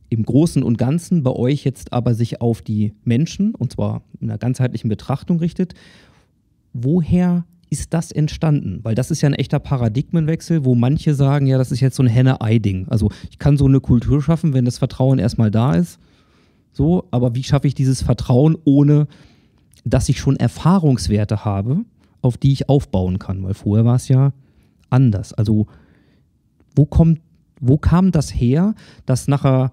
im Großen und Ganzen bei euch jetzt aber sich auf die Menschen, und zwar in einer ganzheitlichen Betrachtung richtet? Woher ist das entstanden? Weil das ist ja ein echter Paradigmenwechsel, wo manche sagen, ja, das ist jetzt so ein Henne-Ei-Ding. Also ich kann so eine Kultur schaffen, wenn das Vertrauen erstmal da ist. So, aber wie schaffe ich dieses Vertrauen, ohne dass ich schon Erfahrungswerte habe, auf die ich aufbauen kann? Weil vorher war es ja anders. Also, wo kommt, wo kam das her, dass nachher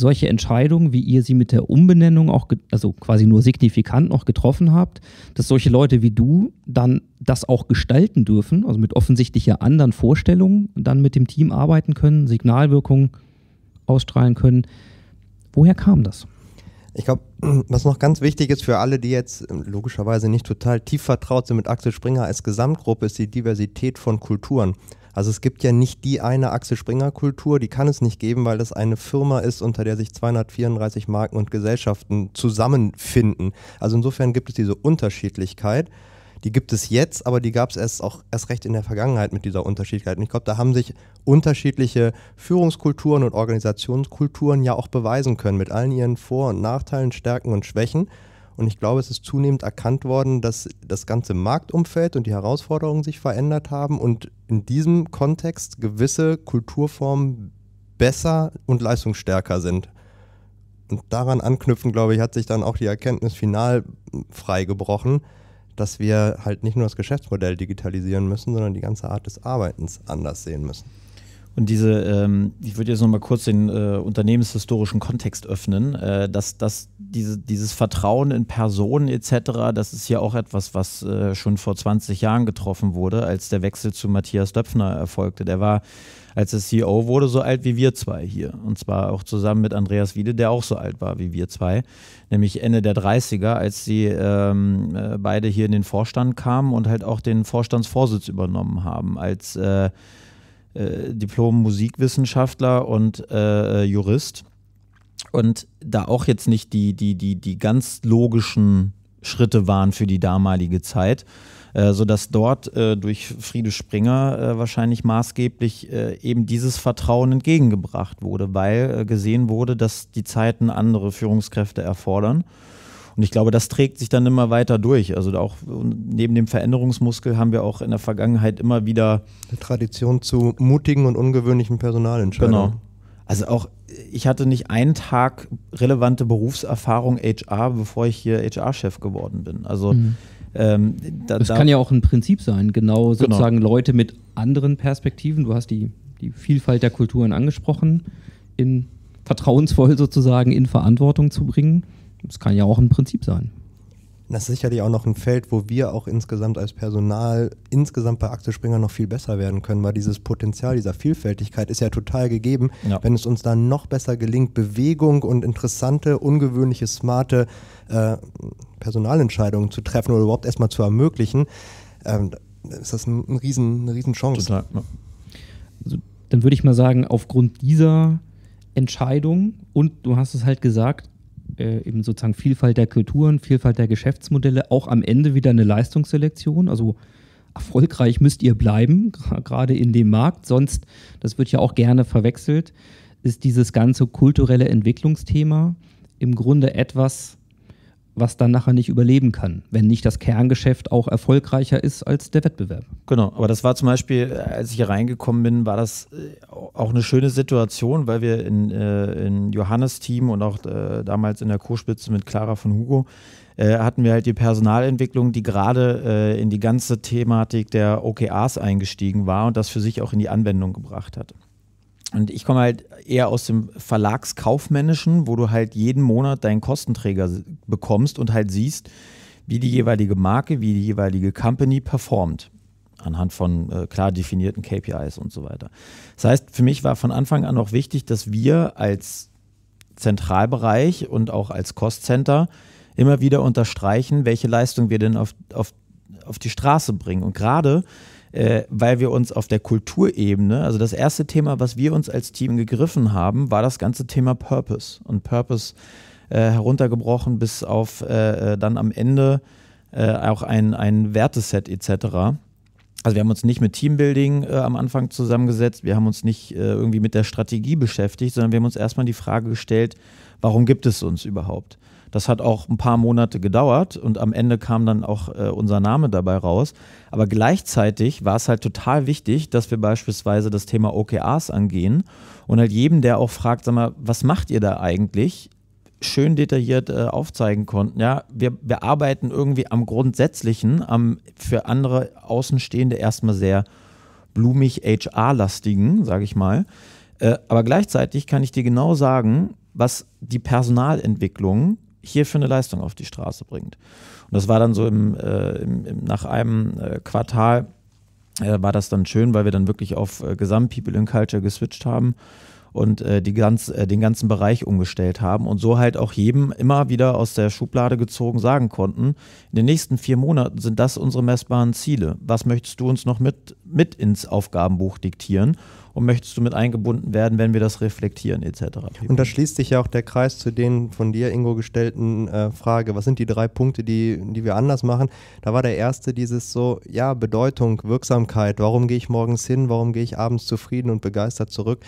solche Entscheidungen, wie ihr sie mit der Umbenennung auch, also quasi nur signifikant noch getroffen habt, dass solche Leute wie du dann das auch gestalten dürfen, also mit offensichtlich ja anderen Vorstellungen dann mit dem Team arbeiten können, Signalwirkung ausstrahlen können. Woher kam das? Ich glaube, was noch ganz wichtig ist für alle, die jetzt ähm, logischerweise nicht total tief vertraut sind mit Axel Springer als Gesamtgruppe, ist die Diversität von Kulturen. Also es gibt ja nicht die eine Axel Springer Kultur, die kann es nicht geben, weil das eine Firma ist, unter der sich 234 Marken und Gesellschaften zusammenfinden. Also insofern gibt es diese Unterschiedlichkeit. Die gibt es jetzt, aber die gab es erst auch erst recht in der Vergangenheit mit dieser Unterschiedlichkeit. Und ich glaube, da haben sich unterschiedliche Führungskulturen und Organisationskulturen ja auch beweisen können mit allen ihren Vor- und Nachteilen, Stärken und Schwächen. Und ich glaube, es ist zunehmend erkannt worden, dass das ganze Marktumfeld und die Herausforderungen sich verändert haben und in diesem Kontext gewisse Kulturformen besser und leistungsstärker sind. Und daran anknüpfen, glaube ich, hat sich dann auch die Erkenntnis final freigebrochen, dass wir halt nicht nur das Geschäftsmodell digitalisieren müssen, sondern die ganze Art des Arbeitens anders sehen müssen. Und diese, ähm, ich würde jetzt nochmal kurz den äh, unternehmenshistorischen Kontext öffnen, äh, dass, dass diese, dieses Vertrauen in Personen etc., das ist ja auch etwas, was äh, schon vor 20 Jahren getroffen wurde, als der Wechsel zu Matthias Döpfner erfolgte. Der war, als er CEO wurde, so alt wie wir zwei hier. Und zwar auch zusammen mit Andreas Wiede, der auch so alt war wie wir zwei, nämlich Ende der 30er, als sie ähm, äh, beide hier in den Vorstand kamen und halt auch den Vorstandsvorsitz übernommen haben, als äh, äh, Diplom-Musikwissenschaftler und äh, äh, Jurist. Und da auch jetzt nicht die, die, die, die ganz logischen Schritte waren für die damalige Zeit, äh, sodass dort äh, durch Friede Springer äh, wahrscheinlich maßgeblich äh, eben dieses Vertrauen entgegengebracht wurde, weil äh, gesehen wurde, dass die Zeiten andere Führungskräfte erfordern und ich glaube, das trägt sich dann immer weiter durch. Also auch neben dem Veränderungsmuskel haben wir auch in der Vergangenheit immer wieder. Eine Tradition zu mutigen und ungewöhnlichen Personalentscheidungen. Genau. Also auch, ich hatte nicht einen Tag relevante Berufserfahrung HR, bevor ich hier HR-Chef geworden bin. Also mhm. ähm, da, das kann ja auch ein Prinzip sein, genau, genau. sozusagen genau. Leute mit anderen Perspektiven. Du hast die, die Vielfalt der Kulturen angesprochen, in vertrauensvoll sozusagen in Verantwortung zu bringen. Das kann ja auch ein Prinzip sein. Das ist sicherlich auch noch ein Feld, wo wir auch insgesamt als Personal, insgesamt bei Axel Springer noch viel besser werden können, weil dieses Potenzial dieser Vielfältigkeit ist ja total gegeben. Ja. Wenn es uns dann noch besser gelingt, Bewegung und interessante, ungewöhnliche, smarte äh, Personalentscheidungen zu treffen oder überhaupt erstmal zu ermöglichen, äh, ist das ein, ein riesen, eine Riesenchance. Total, ja. also, dann würde ich mal sagen, aufgrund dieser Entscheidung und du hast es halt gesagt, äh, eben sozusagen Vielfalt der Kulturen, Vielfalt der Geschäftsmodelle, auch am Ende wieder eine Leistungsselektion. Also erfolgreich müsst ihr bleiben, gerade in dem Markt, sonst, das wird ja auch gerne verwechselt, ist dieses ganze kulturelle Entwicklungsthema im Grunde etwas, was dann nachher nicht überleben kann, wenn nicht das Kerngeschäft auch erfolgreicher ist als der Wettbewerb. Genau, aber das war zum Beispiel, als ich hier reingekommen bin, war das äh, auch eine schöne Situation, weil wir in, äh, in Johannes Team und auch äh, damals in der Co-Spitze mit Clara von Hugo hatten wir halt die Personalentwicklung, die gerade in die ganze Thematik der OKRs eingestiegen war und das für sich auch in die Anwendung gebracht hat. Und ich komme halt eher aus dem Verlagskaufmännischen, wo du halt jeden Monat deinen Kostenträger bekommst und halt siehst, wie die jeweilige Marke, wie die jeweilige Company performt. Anhand von äh, klar definierten KPIs und so weiter. Das heißt, für mich war von Anfang an auch wichtig, dass wir als Zentralbereich und auch als Cost Center immer wieder unterstreichen, welche Leistung wir denn auf, auf, auf die Straße bringen. Und gerade äh, weil wir uns auf der Kulturebene, also das erste Thema, was wir uns als Team gegriffen haben, war das ganze Thema Purpose. Und Purpose äh, heruntergebrochen bis auf äh, äh dann am Ende äh, auch ein, ein Werteset etc. Also wir haben uns nicht mit Teambuilding äh, am Anfang zusammengesetzt, wir haben uns nicht äh, irgendwie mit der Strategie beschäftigt, sondern wir haben uns erstmal die Frage gestellt, warum gibt es uns überhaupt? Das hat auch ein paar Monate gedauert und am Ende kam dann auch äh, unser Name dabei raus. Aber gleichzeitig war es halt total wichtig, dass wir beispielsweise das Thema OKRs angehen und halt jedem, der auch fragt, sag mal, was macht ihr da eigentlich? schön detailliert äh, aufzeigen konnten. Ja, wir, wir arbeiten irgendwie am Grundsätzlichen, am für andere Außenstehende erstmal sehr blumig HR-lastigen, sage ich mal. Äh, aber gleichzeitig kann ich dir genau sagen, was die Personalentwicklung hier für eine Leistung auf die Straße bringt. Und das war dann so im, äh, im, im nach einem äh, Quartal äh, war das dann schön, weil wir dann wirklich auf äh, Gesamt People in Culture geswitcht haben und äh, die ganz, äh, den ganzen Bereich umgestellt haben und so halt auch jedem immer wieder aus der Schublade gezogen sagen konnten, in den nächsten vier Monaten sind das unsere messbaren Ziele. Was möchtest du uns noch mit, mit ins Aufgabenbuch diktieren? und möchtest du mit eingebunden werden, wenn wir das reflektieren etc. Und da schließt sich ja auch der Kreis zu den von dir, Ingo, gestellten äh, Frage, was sind die drei Punkte, die, die wir anders machen? Da war der erste dieses so, ja, Bedeutung, Wirksamkeit, warum gehe ich morgens hin, warum gehe ich abends zufrieden und begeistert zurück?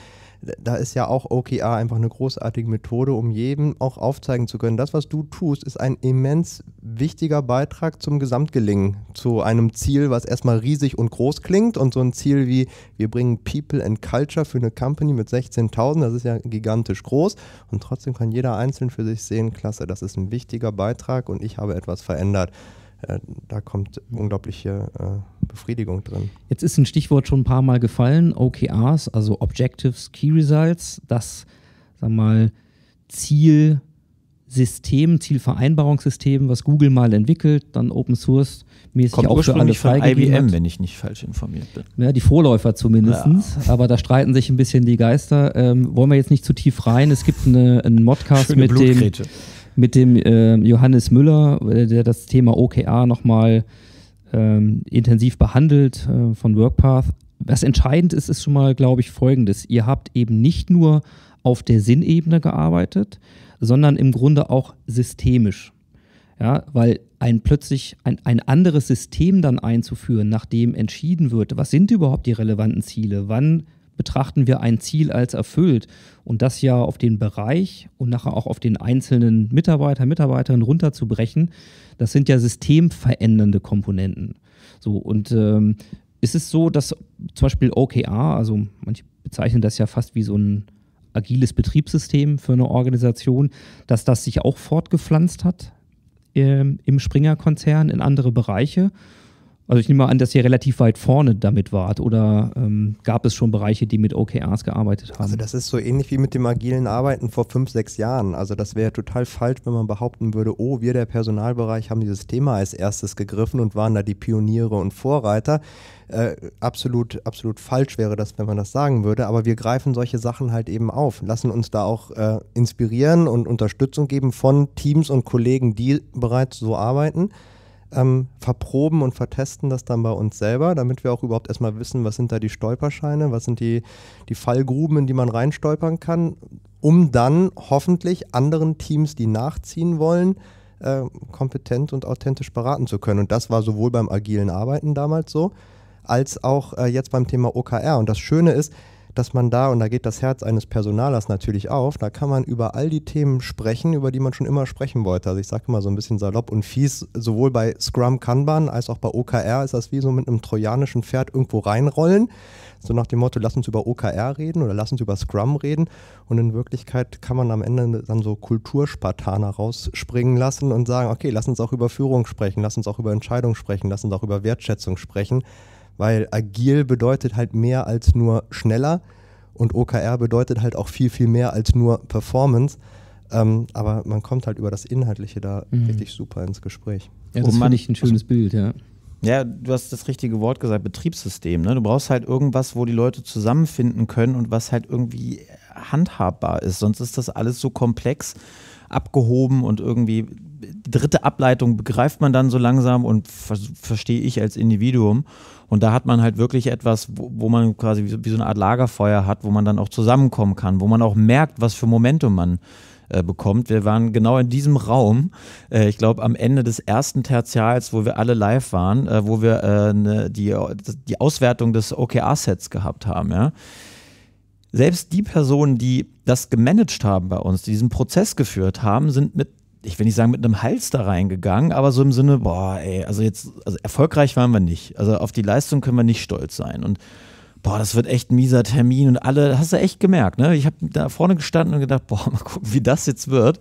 da ist ja auch OKR einfach eine großartige Methode, um jedem auch aufzeigen zu können, das, was du tust, ist ein immens wichtiger Beitrag zum Gesamtgelingen, zu einem Ziel, was erstmal riesig und groß klingt und so ein Ziel wie, wir bringen People and Culture für eine Company mit 16.000, das ist ja gigantisch groß und trotzdem kann jeder einzeln für sich sehen, klasse, das ist ein wichtiger Beitrag und ich habe etwas verändert. Äh, da kommt unglaubliche äh, Befriedigung drin. Jetzt ist ein Stichwort schon ein paar Mal gefallen, OKRs, also Objectives, Key Results, das, sagen wir mal, Zielsystem, Zielvereinbarungssystem, was Google mal entwickelt, dann Open Source mäßig Kommt auch für alle von IBM, wenn ich nicht falsch informiert bin. Ja, die Vorläufer zumindest. Ja. Aber da streiten sich ein bisschen die Geister. Ähm, wollen wir jetzt nicht zu tief rein. Es gibt eine, einen Modcast Schöne mit Blutgräte. dem mit dem äh, Johannes Müller, äh, der das Thema OKR nochmal ähm, intensiv behandelt äh, von WorkPath. Was entscheidend ist, ist schon mal, glaube ich, folgendes. Ihr habt eben nicht nur auf der Sinnebene gearbeitet, sondern im Grunde auch systemisch. Ja, weil ein plötzlich ein, ein anderes System dann einzuführen, nachdem entschieden wird, was sind überhaupt die relevanten Ziele, wann betrachten wir ein Ziel als erfüllt und das ja auf den Bereich und nachher auch auf den einzelnen Mitarbeiter, Mitarbeiterinnen runterzubrechen, das sind ja systemverändernde Komponenten. So und ähm, ist es so, dass zum Beispiel OKR, also manche bezeichnen das ja fast wie so ein agiles Betriebssystem für eine Organisation, dass das sich auch fortgepflanzt hat ähm, im Springer-Konzern in andere Bereiche also ich nehme mal an, dass ihr relativ weit vorne damit wart oder ähm, gab es schon Bereiche, die mit OKRs gearbeitet haben? Also das ist so ähnlich wie mit dem agilen Arbeiten vor fünf, sechs Jahren. Also das wäre total falsch, wenn man behaupten würde, oh, wir der Personalbereich haben dieses Thema als erstes gegriffen und waren da die Pioniere und Vorreiter. Äh, absolut, absolut falsch wäre das, wenn man das sagen würde. Aber wir greifen solche Sachen halt eben auf, lassen uns da auch äh, inspirieren und Unterstützung geben von Teams und Kollegen, die bereits so arbeiten ähm, verproben und vertesten das dann bei uns selber, damit wir auch überhaupt erstmal wissen, was sind da die Stolperscheine, was sind die, die Fallgruben, in die man reinstolpern kann, um dann hoffentlich anderen Teams, die nachziehen wollen, äh, kompetent und authentisch beraten zu können. Und das war sowohl beim agilen Arbeiten damals so, als auch äh, jetzt beim Thema OKR. Und das Schöne ist, dass man da, und da geht das Herz eines Personalers natürlich auf, da kann man über all die Themen sprechen, über die man schon immer sprechen wollte. Also ich sage immer so ein bisschen salopp und fies, sowohl bei Scrum Kanban als auch bei OKR ist das wie so mit einem trojanischen Pferd irgendwo reinrollen. So nach dem Motto, lass uns über OKR reden oder lass uns über Scrum reden. Und in Wirklichkeit kann man am Ende dann so Kulturspartaner rausspringen lassen und sagen, okay, lass uns auch über Führung sprechen, lass uns auch über Entscheidung sprechen, lass uns auch über Wertschätzung sprechen weil agil bedeutet halt mehr als nur schneller und OKR bedeutet halt auch viel, viel mehr als nur Performance. Ähm, aber man kommt halt über das Inhaltliche da mhm. richtig super ins Gespräch. Ja, das oh, finde ich ein schönes Bild, ja. Ja, du hast das richtige Wort gesagt, Betriebssystem. Ne? Du brauchst halt irgendwas, wo die Leute zusammenfinden können und was halt irgendwie handhabbar ist. Sonst ist das alles so komplex abgehoben und irgendwie die dritte Ableitung begreift man dann so langsam und ver verstehe ich als Individuum. Und da hat man halt wirklich etwas, wo, wo man quasi wie so, wie so, eine Art Lagerfeuer hat, wo man dann auch zusammenkommen kann, wo man auch merkt, was für Momentum man äh, bekommt. Wir waren genau in diesem Raum, äh, ich glaube am Ende des ersten Tertials, wo wir alle live waren, äh, wo wir äh, ne, die, die Auswertung des OKR-Sets gehabt haben. Ja? selbst die Personen, die das gemanagt haben bei uns, die diesen Prozess geführt haben, sind mit ich will nicht sagen mit einem Hals da reingegangen, aber so im Sinne, boah, ey, also jetzt, also erfolgreich waren wir nicht. Also auf die Leistung können wir nicht stolz sein. Und boah, das wird echt ein mieser Termin und alle, hast du echt gemerkt, ne? Ich habe da vorne gestanden und gedacht, boah, mal gucken, wie das jetzt wird.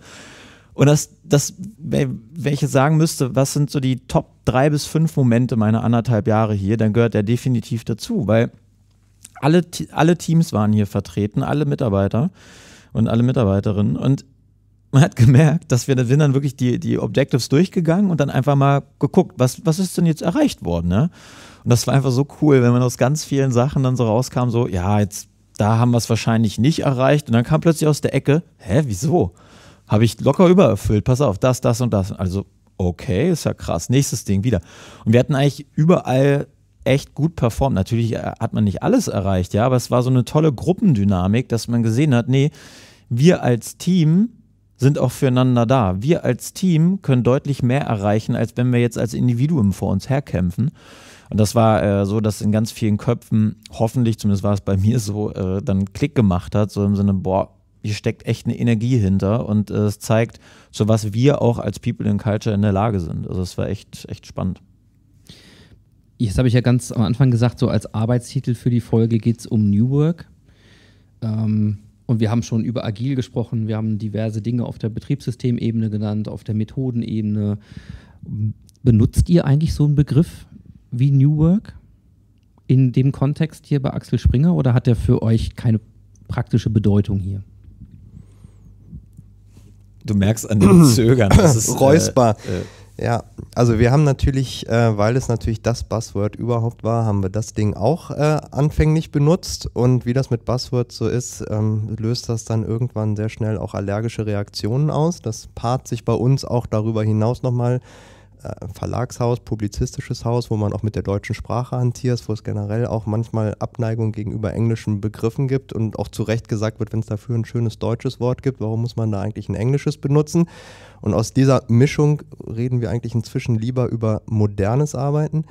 Und das, das, wenn ich jetzt sagen müsste, was sind so die Top drei bis fünf Momente meiner anderthalb Jahre hier, dann gehört der definitiv dazu, weil alle, alle Teams waren hier vertreten, alle Mitarbeiter und alle Mitarbeiterinnen. Und man hat gemerkt, dass wir, sind dann wirklich die, die Objectives durchgegangen und dann einfach mal geguckt, was, was ist denn jetzt erreicht worden. Ne? Und das war einfach so cool, wenn man aus ganz vielen Sachen dann so rauskam, so, ja, jetzt, da haben wir es wahrscheinlich nicht erreicht. Und dann kam plötzlich aus der Ecke, hä, wieso? Habe ich locker übererfüllt, pass auf, das, das und das. Also, okay, ist ja krass. Nächstes Ding wieder. Und wir hatten eigentlich überall echt gut performt. Natürlich äh, hat man nicht alles erreicht, ja, aber es war so eine tolle Gruppendynamik, dass man gesehen hat, nee, wir als Team sind auch füreinander da. Wir als Team können deutlich mehr erreichen, als wenn wir jetzt als Individuum vor uns herkämpfen. Und das war äh, so, dass in ganz vielen Köpfen, hoffentlich, zumindest war es bei mir so, äh, dann Klick gemacht hat, so im Sinne, boah, hier steckt echt eine Energie hinter und äh, es zeigt, zu so was wir auch als People in Culture in der Lage sind. Also es war echt, echt spannend jetzt habe ich ja ganz am Anfang gesagt, so als Arbeitstitel für die Folge geht es um New Work. Ähm, und wir haben schon über agil gesprochen, wir haben diverse Dinge auf der Betriebssystemebene genannt, auf der Methodenebene. Benutzt ihr eigentlich so einen Begriff wie New Work in dem Kontext hier bei Axel Springer oder hat der für euch keine praktische Bedeutung hier? Du merkst an dem Zögern. Das ist, äh, Räusper. Äh, äh, ja, also wir haben natürlich, äh, weil es natürlich das Buzzword überhaupt war, haben wir das Ding auch äh, anfänglich benutzt. Und wie das mit Buzzwords so ist, ähm, löst das dann irgendwann sehr schnell auch allergische Reaktionen aus. Das paart sich bei uns auch darüber hinaus nochmal äh, Verlagshaus, publizistisches Haus, wo man auch mit der deutschen Sprache hantiert, wo es generell auch manchmal Abneigung gegenüber englischen Begriffen gibt und auch zu Recht gesagt wird, wenn es dafür ein schönes deutsches Wort gibt, warum muss man da eigentlich ein englisches benutzen? Und aus dieser Mischung reden wir eigentlich inzwischen lieber über modernes Arbeiten,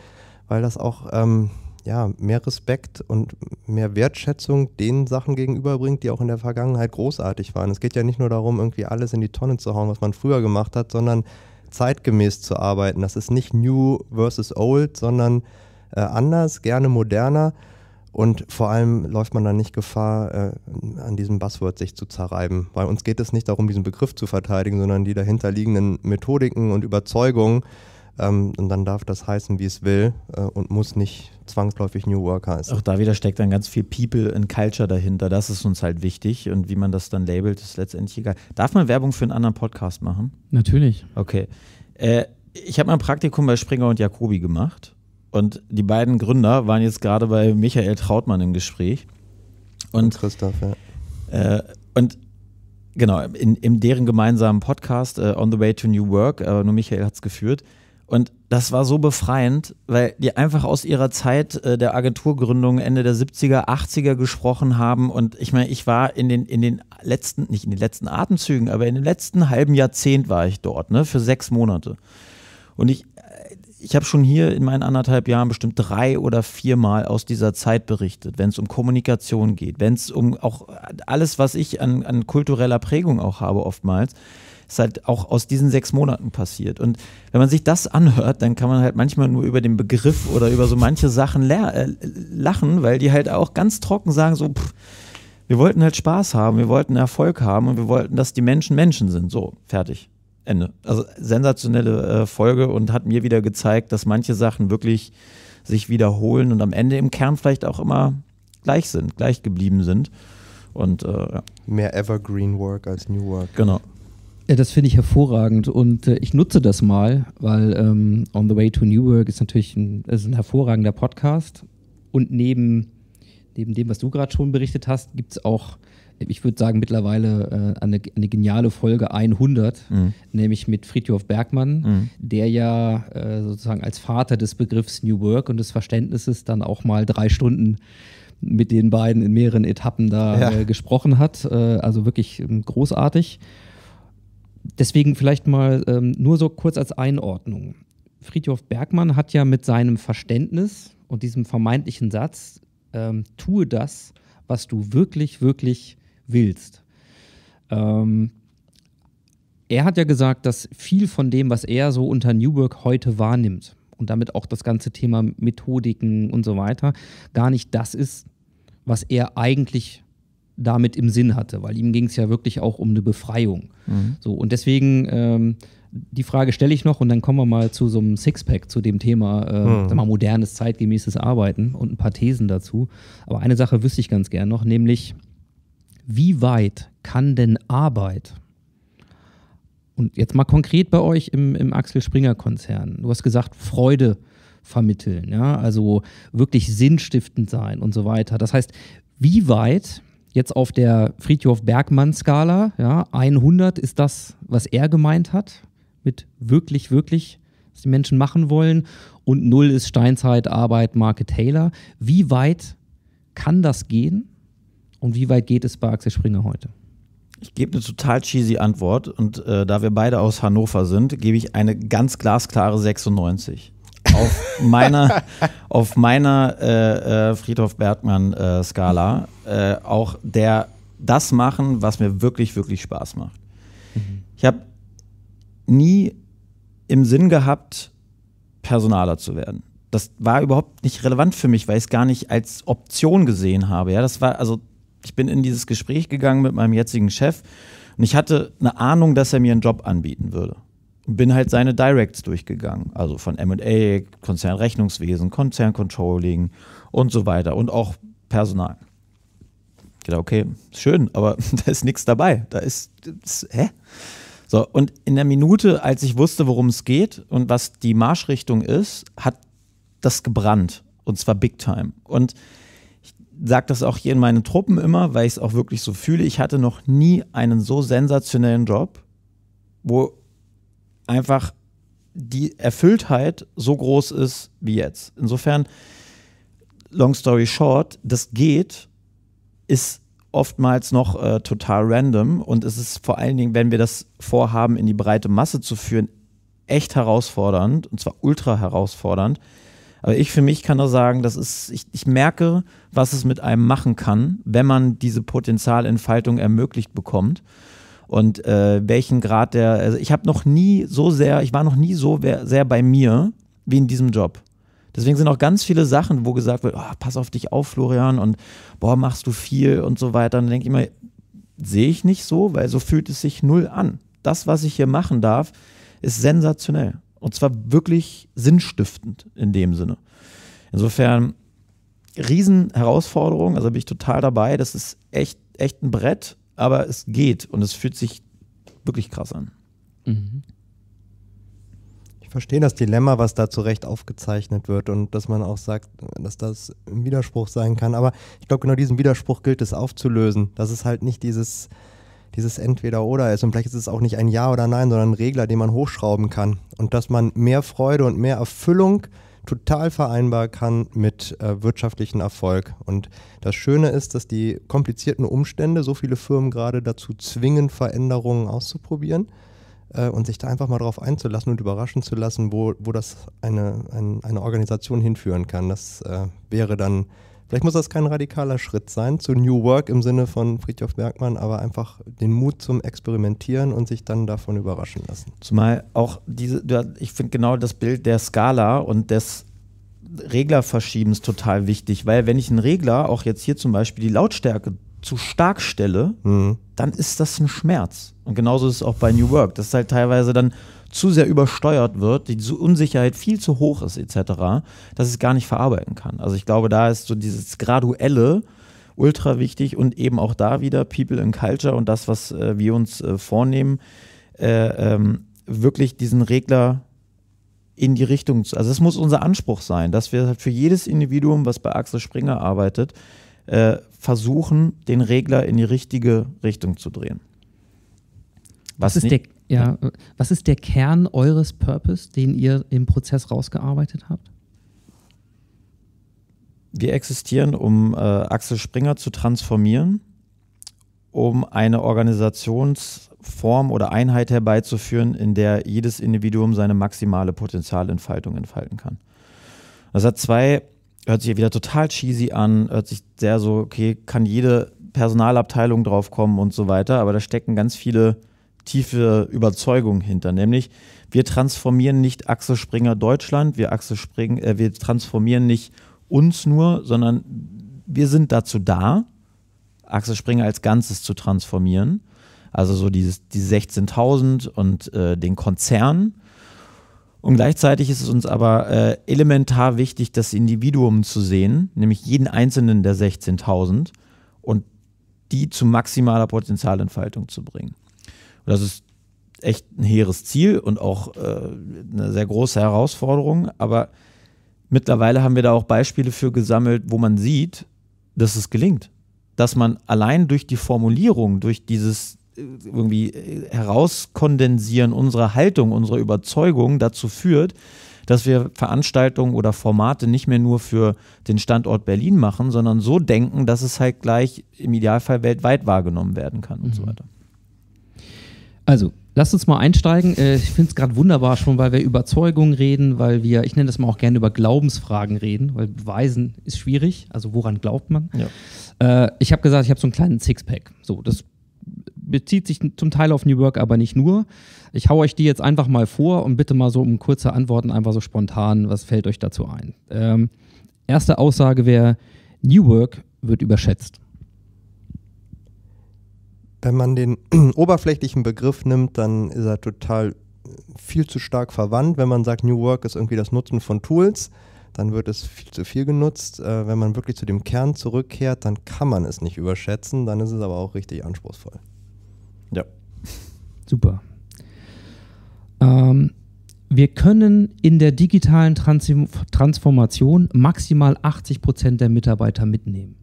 weil das auch ähm, ja, mehr Respekt und mehr Wertschätzung den Sachen gegenüberbringt, die auch in der Vergangenheit großartig waren. Es geht ja nicht nur darum, irgendwie alles in die Tonne zu hauen, was man früher gemacht hat, sondern zeitgemäß zu arbeiten. Das ist nicht New versus Old, sondern äh, anders, gerne moderner. Und vor allem läuft man dann nicht Gefahr, äh, an diesem Buzzword sich zu zerreiben. Weil uns geht es nicht darum, diesen Begriff zu verteidigen, sondern die dahinterliegenden Methodiken und Überzeugungen. Ähm, und dann darf das heißen, wie es will äh, und muss nicht zwangsläufig New Worker ist. Auch da wieder steckt dann ganz viel People and Culture dahinter. Das ist uns halt wichtig. Und wie man das dann labelt, ist letztendlich egal. Darf man Werbung für einen anderen Podcast machen? Natürlich. Okay. Äh, ich habe mein Praktikum bei Springer und Jacobi gemacht. Und die beiden Gründer waren jetzt gerade bei Michael Trautmann im Gespräch. Und, und Christoph, ja. Äh, und genau, in, in, deren gemeinsamen Podcast, äh, On the Way to New Work, äh, nur Michael hat es geführt und das war so befreiend, weil die einfach aus ihrer Zeit äh, der Agenturgründung Ende der 70er, 80er gesprochen haben. Und ich meine, ich war in den, in den letzten, nicht in den letzten Atemzügen, aber in den letzten halben Jahrzehnt war ich dort, ne, für sechs Monate. Und ich, äh, ich habe schon hier in meinen anderthalb Jahren bestimmt drei oder viermal aus dieser Zeit berichtet, wenn es um Kommunikation geht, wenn es um auch äh, alles, was ich an, an kultureller Prägung auch habe, oftmals ist halt auch aus diesen sechs Monaten passiert. Und wenn man sich das anhört, dann kann man halt manchmal nur über den Begriff oder über so manche Sachen äh, lachen, weil die halt auch ganz trocken sagen, so, pff, wir wollten halt Spaß haben, wir wollten Erfolg haben und wir wollten, dass die Menschen Menschen sind. So, fertig. Ende. Also sensationelle äh, Folge und hat mir wieder gezeigt, dass manche Sachen wirklich sich wiederholen und am Ende im Kern vielleicht auch immer gleich sind, gleich geblieben sind. Und äh, ja. mehr Evergreen Work als New Work. Genau. Ja, das finde ich hervorragend und äh, ich nutze das mal, weil ähm, On the Way to New Work ist natürlich ein, ist ein hervorragender Podcast und neben, neben dem, was du gerade schon berichtet hast, gibt es auch, ich würde sagen, mittlerweile äh, eine, eine, geniale Folge 100, mhm. nämlich mit Friedhof Bergmann, mhm. der ja äh, sozusagen als Vater des Begriffs New Work und des Verständnisses dann auch mal drei Stunden mit den beiden in mehreren Etappen da ja. Äh, gesprochen hat. Äh, also wirklich ähm, großartig deswegen vielleicht mal ähm, nur so kurz als Einordnung. Friedhof Bergmann hat ja mit seinem Verständnis und diesem vermeintlichen Satz, ähm, tue das, was du wirklich, wirklich willst. Ähm, er hat ja gesagt, dass viel von dem, was er so unter New Work heute wahrnimmt und damit auch das ganze Thema Methodiken und so weiter, gar nicht das ist, was er eigentlich damit im Sinn hatte, weil ihm ging es ja wirklich auch um eine Befreiung. Mhm. So, und deswegen, ähm, die Frage stelle ich noch und dann kommen wir mal zu so einem Sixpack, zu dem Thema, äh, mhm. mal, modernes, zeitgemäßes Arbeiten und ein paar Thesen dazu. Aber eine Sache wüsste ich ganz gern noch, nämlich, wie weit kann denn Arbeit und jetzt mal konkret bei euch im, im Axel Springer Konzern. Du hast gesagt, Freude vermitteln, ja, also wirklich sinnstiftend sein und so weiter. Das heißt, wie weit jetzt auf der Friedhof Bergmann-Skala, ja, 100 ist das, was er gemeint hat, mit wirklich, wirklich, was die Menschen machen wollen, und 0 ist Steinzeit, Arbeit, Marke Taylor. Wie weit kann das gehen und wie weit geht es bei Axel Springer heute? Ich gebe eine total cheesy Antwort und äh, da wir beide aus Hannover sind, gebe ich eine ganz glasklare 96 auf meiner, auf meiner äh, äh, Friedhof Bergmann-Skala äh, äh, auch der das machen, was mir wirklich, wirklich Spaß macht. Mhm. Ich habe nie im Sinn gehabt, Personaler zu werden. Das war überhaupt nicht relevant für mich, weil ich es gar nicht als Option gesehen habe. Ja, das war, also ich bin in dieses Gespräch gegangen mit meinem jetzigen Chef und ich hatte eine Ahnung, dass er mir einen Job anbieten würde und bin halt seine Directs durchgegangen. Also von MA, Konzernrechnungswesen, Konzerncontrolling und so weiter und auch Personal. Ich dachte, okay, schön, aber da ist nichts dabei. Da ist, ist, hä? So, und in der Minute, als ich wusste, worum es geht und was die Marschrichtung ist, hat das gebrannt. Und zwar big time. Und ich sage das auch hier in meinen Truppen immer, weil ich es auch wirklich so fühle. Ich hatte noch nie einen so sensationellen Job, wo einfach die Erfülltheit so groß ist wie jetzt. Insofern, long story short, das geht, ist oftmals noch äh, total random und es ist vor allen Dingen, wenn wir das vorhaben, in die breite Masse zu führen, echt herausfordernd und zwar ultra herausfordernd. Aber ich für mich kann nur sagen, das ist, ich, ich merke, was es mit einem machen kann, wenn man diese Potenzialentfaltung ermöglicht bekommt und äh, welchen Grad der, also ich habe noch nie so sehr, ich war noch nie so sehr bei mir wie in diesem Job. Deswegen sind auch ganz viele Sachen, wo gesagt wird, oh, pass auf dich auf, Florian, und boah, machst du viel und so weiter. Und dann denke ich immer, sehe ich nicht so, weil so fühlt es sich null an. Das, was ich hier machen darf, ist sensationell. Und zwar wirklich sinnstiftend in dem Sinne. Insofern, Riesenherausforderung, also bin ich total dabei. Das ist echt, echt ein Brett aber es geht und es fühlt sich wirklich krass an. Mhm. Ich verstehe das Dilemma, was da zu Recht aufgezeichnet wird und dass man auch sagt, dass das ein Widerspruch sein kann. Aber ich glaube, genau diesen Widerspruch gilt es aufzulösen. Dass es halt nicht dieses, dieses Entweder-Oder ist. Und vielleicht ist es auch nicht ein Ja oder Nein, sondern ein Regler, den man hochschrauben kann. Und dass man mehr Freude und mehr Erfüllung äh, total vereinbar kann mit äh, wirtschaftlichen Erfolg. Und das Schöne ist, dass die komplizierten Umstände so viele Firmen gerade dazu zwingen, Veränderungen auszuprobieren äh, und sich da einfach mal drauf einzulassen und überraschen zu lassen, wo, wo das eine, ein, eine Organisation hinführen kann. Das äh, wäre dann Vielleicht muss das kein radikaler Schritt sein zu New Work im Sinne von Friedhof Bergmann, aber einfach den Mut zum Experimentieren und sich dann davon überraschen lassen. Zumal auch diese, ich finde genau das Bild der Skala und des Reglerverschiebens total wichtig, weil wenn ich einen Regler, auch jetzt hier zum Beispiel die Lautstärke zu stark stelle, mhm. dann ist das ein Schmerz. Und genauso ist es auch bei New Work. Das ist halt teilweise dann zu sehr übersteuert wird, die Unsicherheit viel zu hoch ist etc., dass es gar nicht verarbeiten kann. Also ich glaube, da ist so dieses graduelle ultra wichtig und eben auch da wieder People in Culture und das, was äh, wir uns äh, vornehmen, äh, ähm, wirklich diesen Regler in die Richtung zu. Also es muss unser Anspruch sein, dass wir halt für jedes Individuum, was bei Axel Springer arbeitet, äh, versuchen, den Regler in die richtige Richtung zu drehen. Was, was ist nicht, der ja, was ist der Kern eures Purpose, den ihr im Prozess rausgearbeitet habt? Wir existieren, um äh, Axel Springer zu transformieren, um eine Organisationsform oder Einheit herbeizuführen, in der jedes Individuum seine maximale Potenzialentfaltung entfalten kann. Das hat zwei, hört sich wieder total cheesy an, hört sich sehr so, okay, kann jede Personalabteilung draufkommen und so weiter, aber da stecken ganz viele tiefe Überzeugung hinter, nämlich wir transformieren nicht Axel Springer Deutschland, wir, Axel Spring, äh, wir transformieren nicht uns nur, sondern wir sind dazu da, Axel Springer als Ganzes zu transformieren. Also so dieses, die 16.000 und äh, den Konzern. Und gleichzeitig ist es uns aber äh, elementar wichtig, das Individuum zu sehen, nämlich jeden einzelnen der 16.000 und die zu maximaler Potenzialentfaltung zu bringen. Und das ist echt ein hehres Ziel und auch äh, eine sehr große Herausforderung. Aber mittlerweile haben wir da auch Beispiele für gesammelt, wo man sieht, dass es gelingt. Dass man allein durch die Formulierung, durch dieses äh, irgendwie äh, Herauskondensieren unserer Haltung, unserer Überzeugung dazu führt, dass wir Veranstaltungen oder Formate nicht mehr nur für den Standort Berlin machen, sondern so denken, dass es halt gleich im Idealfall weltweit wahrgenommen werden kann und so mhm. weiter. Also, lasst uns mal einsteigen. Äh, ich finde es gerade wunderbar schon, weil wir über Überzeugungen reden, weil wir, ich nenne das mal auch gerne über Glaubensfragen reden, weil beweisen ist schwierig. Also, woran glaubt man? Ja. Äh, ich habe gesagt, ich habe so einen kleinen Sixpack. So, das bezieht sich zum Teil auf New Work, aber nicht nur. Ich hau euch die jetzt einfach mal vor und bitte mal so um kurze Antworten, einfach so spontan, was fällt euch dazu ein? Ähm, erste Aussage wäre, New Work wird überschätzt. Wenn man den oberflächlichen Begriff nimmt, dann ist er total äh, viel zu stark verwandt. Wenn man sagt, New Work ist irgendwie das Nutzen von Tools, dann wird es viel zu viel genutzt. Äh, wenn man wirklich zu dem Kern zurückkehrt, dann kann man es nicht überschätzen, dann ist es aber auch richtig anspruchsvoll. Ja. Super. Ähm, wir können in der digitalen Trans Transformation maximal 80 Prozent der Mitarbeiter mitnehmen.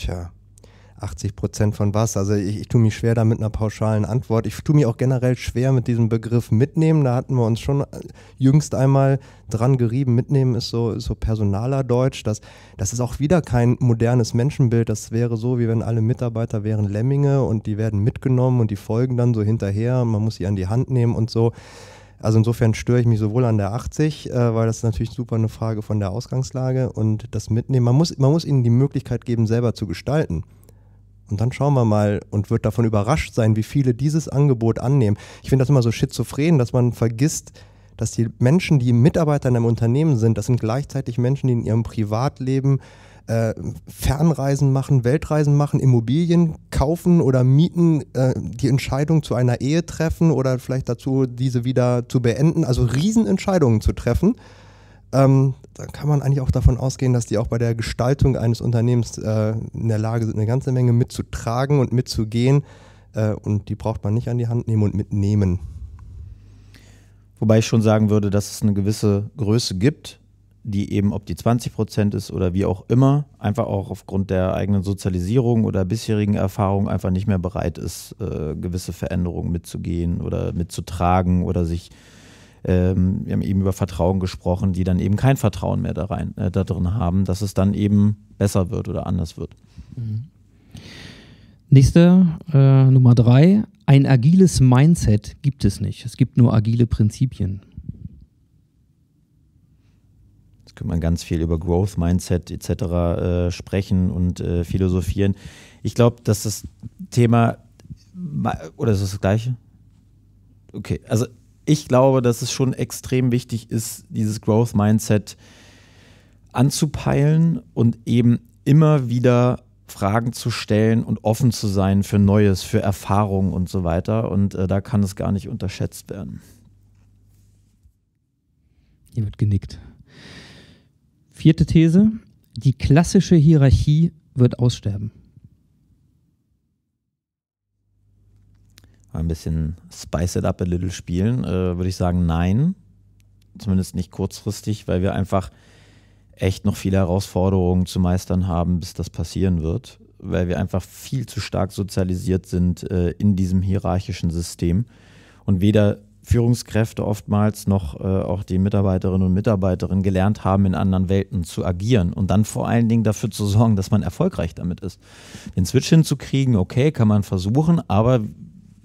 Tja, 80 Prozent von was? Also ich, ich tue mich schwer da mit einer pauschalen Antwort. Ich tue mich auch generell schwer mit diesem Begriff mitnehmen. Da hatten wir uns schon äh, jüngst einmal dran gerieben. Mitnehmen ist so, ist so personaler Deutsch. Das, das ist auch wieder kein modernes Menschenbild. Das wäre so, wie wenn alle Mitarbeiter wären Lemminge und die werden mitgenommen und die folgen dann so hinterher. Man muss sie an die Hand nehmen und so. Also insofern störe ich mich sowohl an der 80, äh, weil das ist natürlich super eine Frage von der Ausgangslage und das Mitnehmen. Man muss, man muss ihnen die Möglichkeit geben, selber zu gestalten. Und dann schauen wir mal und wird davon überrascht sein, wie viele dieses Angebot annehmen. Ich finde das immer so schizophren, dass man vergisst, dass die Menschen, die Mitarbeiter in einem Unternehmen sind, das sind gleichzeitig Menschen, die in ihrem Privatleben äh, Fernreisen machen, Weltreisen machen, Immobilien kaufen oder mieten, äh, die Entscheidung zu einer Ehe treffen oder vielleicht dazu, diese wieder zu beenden, also Riesenentscheidungen zu treffen. Ähm, dann kann man eigentlich auch davon ausgehen, dass die auch bei der Gestaltung eines Unternehmens äh, in der Lage sind, eine ganze Menge mitzutragen und mitzugehen. Äh, und die braucht man nicht an die Hand nehmen und mitnehmen. Wobei ich schon sagen würde, dass es eine gewisse Größe gibt, die eben, ob die 20 Prozent ist oder wie auch immer, einfach auch aufgrund der eigenen Sozialisierung oder bisherigen Erfahrung einfach nicht mehr bereit ist, äh, gewisse Veränderungen mitzugehen oder mitzutragen oder sich, ähm, wir haben eben über Vertrauen gesprochen, die dann eben kein Vertrauen mehr da, rein, äh, da drin haben, dass es dann eben besser wird oder anders wird. Mhm. Nächste, äh, Nummer drei. Ein agiles Mindset gibt es nicht. Es gibt nur agile Prinzipien. Jetzt könnte man ganz viel über Growth Mindset etc. Äh, sprechen und äh, philosophieren. Ich glaube, dass das Thema oder ist das das gleiche? Okay, also ich glaube, dass es schon extrem wichtig ist, dieses Growth Mindset anzupeilen und eben immer wieder Fragen zu stellen und offen zu sein für Neues, für Erfahrungen und so weiter. Und äh, da kann es gar nicht unterschätzt werden. Hier wird genickt. Vierte These, die klassische Hierarchie wird aussterben. Ein bisschen Spice It Up a Little spielen, äh, würde ich sagen, nein. Zumindest nicht kurzfristig, weil wir einfach echt noch viele Herausforderungen zu meistern haben, bis das passieren wird, weil wir einfach viel zu stark sozialisiert sind äh, in diesem hierarchischen System und weder Führungskräfte oftmals noch äh, auch die Mitarbeiterinnen und Mitarbeiterinnen gelernt haben, in anderen Welten zu agieren und dann vor allen Dingen dafür zu sorgen, dass man erfolgreich damit ist. Den Switch hinzukriegen, okay, kann man versuchen, aber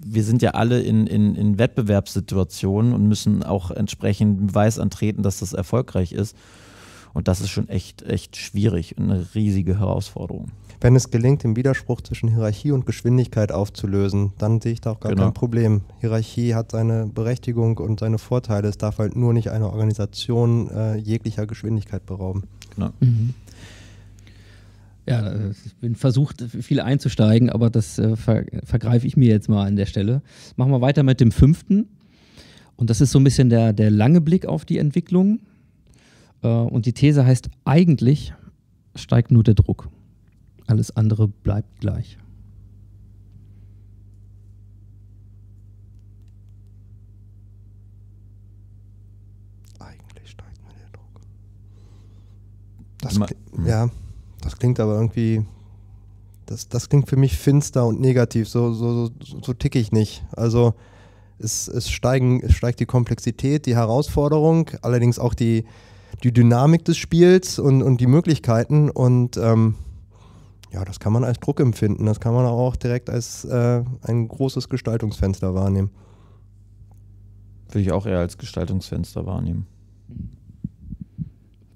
wir sind ja alle in, in, in Wettbewerbssituationen und müssen auch entsprechend Beweis antreten, dass das erfolgreich ist. Und das ist schon echt, echt schwierig, und eine riesige Herausforderung. Wenn es gelingt, den Widerspruch zwischen Hierarchie und Geschwindigkeit aufzulösen, dann sehe ich da auch gar genau. kein Problem. Hierarchie hat seine Berechtigung und seine Vorteile. Es darf halt nur nicht eine Organisation äh, jeglicher Geschwindigkeit berauben. Genau. Mhm. Ja, ich bin versucht, viel einzusteigen, aber das äh, ver vergreife ich mir jetzt mal an der Stelle. Machen wir weiter mit dem fünften. Und das ist so ein bisschen der, der lange Blick auf die Entwicklung. Äh, und die These heißt, eigentlich steigt nur der Druck. Alles andere bleibt gleich. Eigentlich steigt mir der Druck. Das, hm. ja, das klingt aber irgendwie das, das klingt für mich finster und negativ. So, so, so, so ticke ich nicht. Also es, es, steigen, es steigt die Komplexität, die Herausforderung, allerdings auch die, die Dynamik des Spiels und, und die Möglichkeiten. Und ähm, ja, das kann man als Druck empfinden, das kann man auch direkt als äh, ein großes Gestaltungsfenster wahrnehmen. Würde ich auch eher als Gestaltungsfenster wahrnehmen.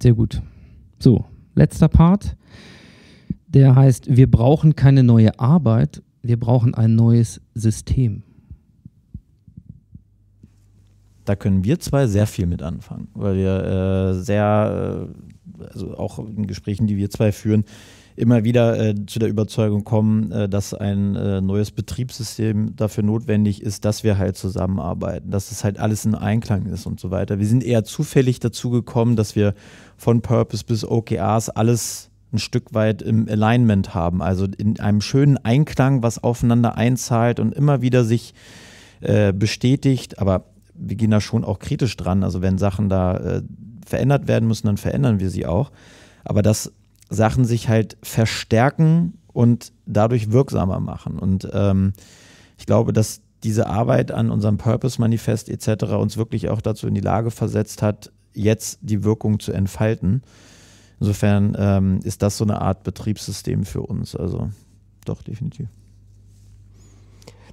Sehr gut. So, letzter Part. Der heißt, wir brauchen keine neue Arbeit, wir brauchen ein neues System. Da können wir zwei sehr viel mit anfangen, weil wir äh, sehr, äh, also auch in Gesprächen, die wir zwei führen, immer wieder äh, zu der Überzeugung kommen, äh, dass ein äh, neues Betriebssystem dafür notwendig ist, dass wir halt zusammenarbeiten, dass es das halt alles in Einklang ist und so weiter. Wir sind eher zufällig dazu gekommen, dass wir von Purpose bis OKRs alles ein Stück weit im Alignment haben, also in einem schönen Einklang, was aufeinander einzahlt und immer wieder sich äh, bestätigt, aber wir gehen da schon auch kritisch dran. Also wenn Sachen da äh, verändert werden müssen, dann verändern wir sie auch. Aber das Sachen sich halt verstärken und dadurch wirksamer machen. Und ähm, ich glaube, dass diese Arbeit an unserem Purpose-Manifest etc. uns wirklich auch dazu in die Lage versetzt hat, jetzt die Wirkung zu entfalten. Insofern ähm, ist das so eine Art Betriebssystem für uns. Also doch, definitiv.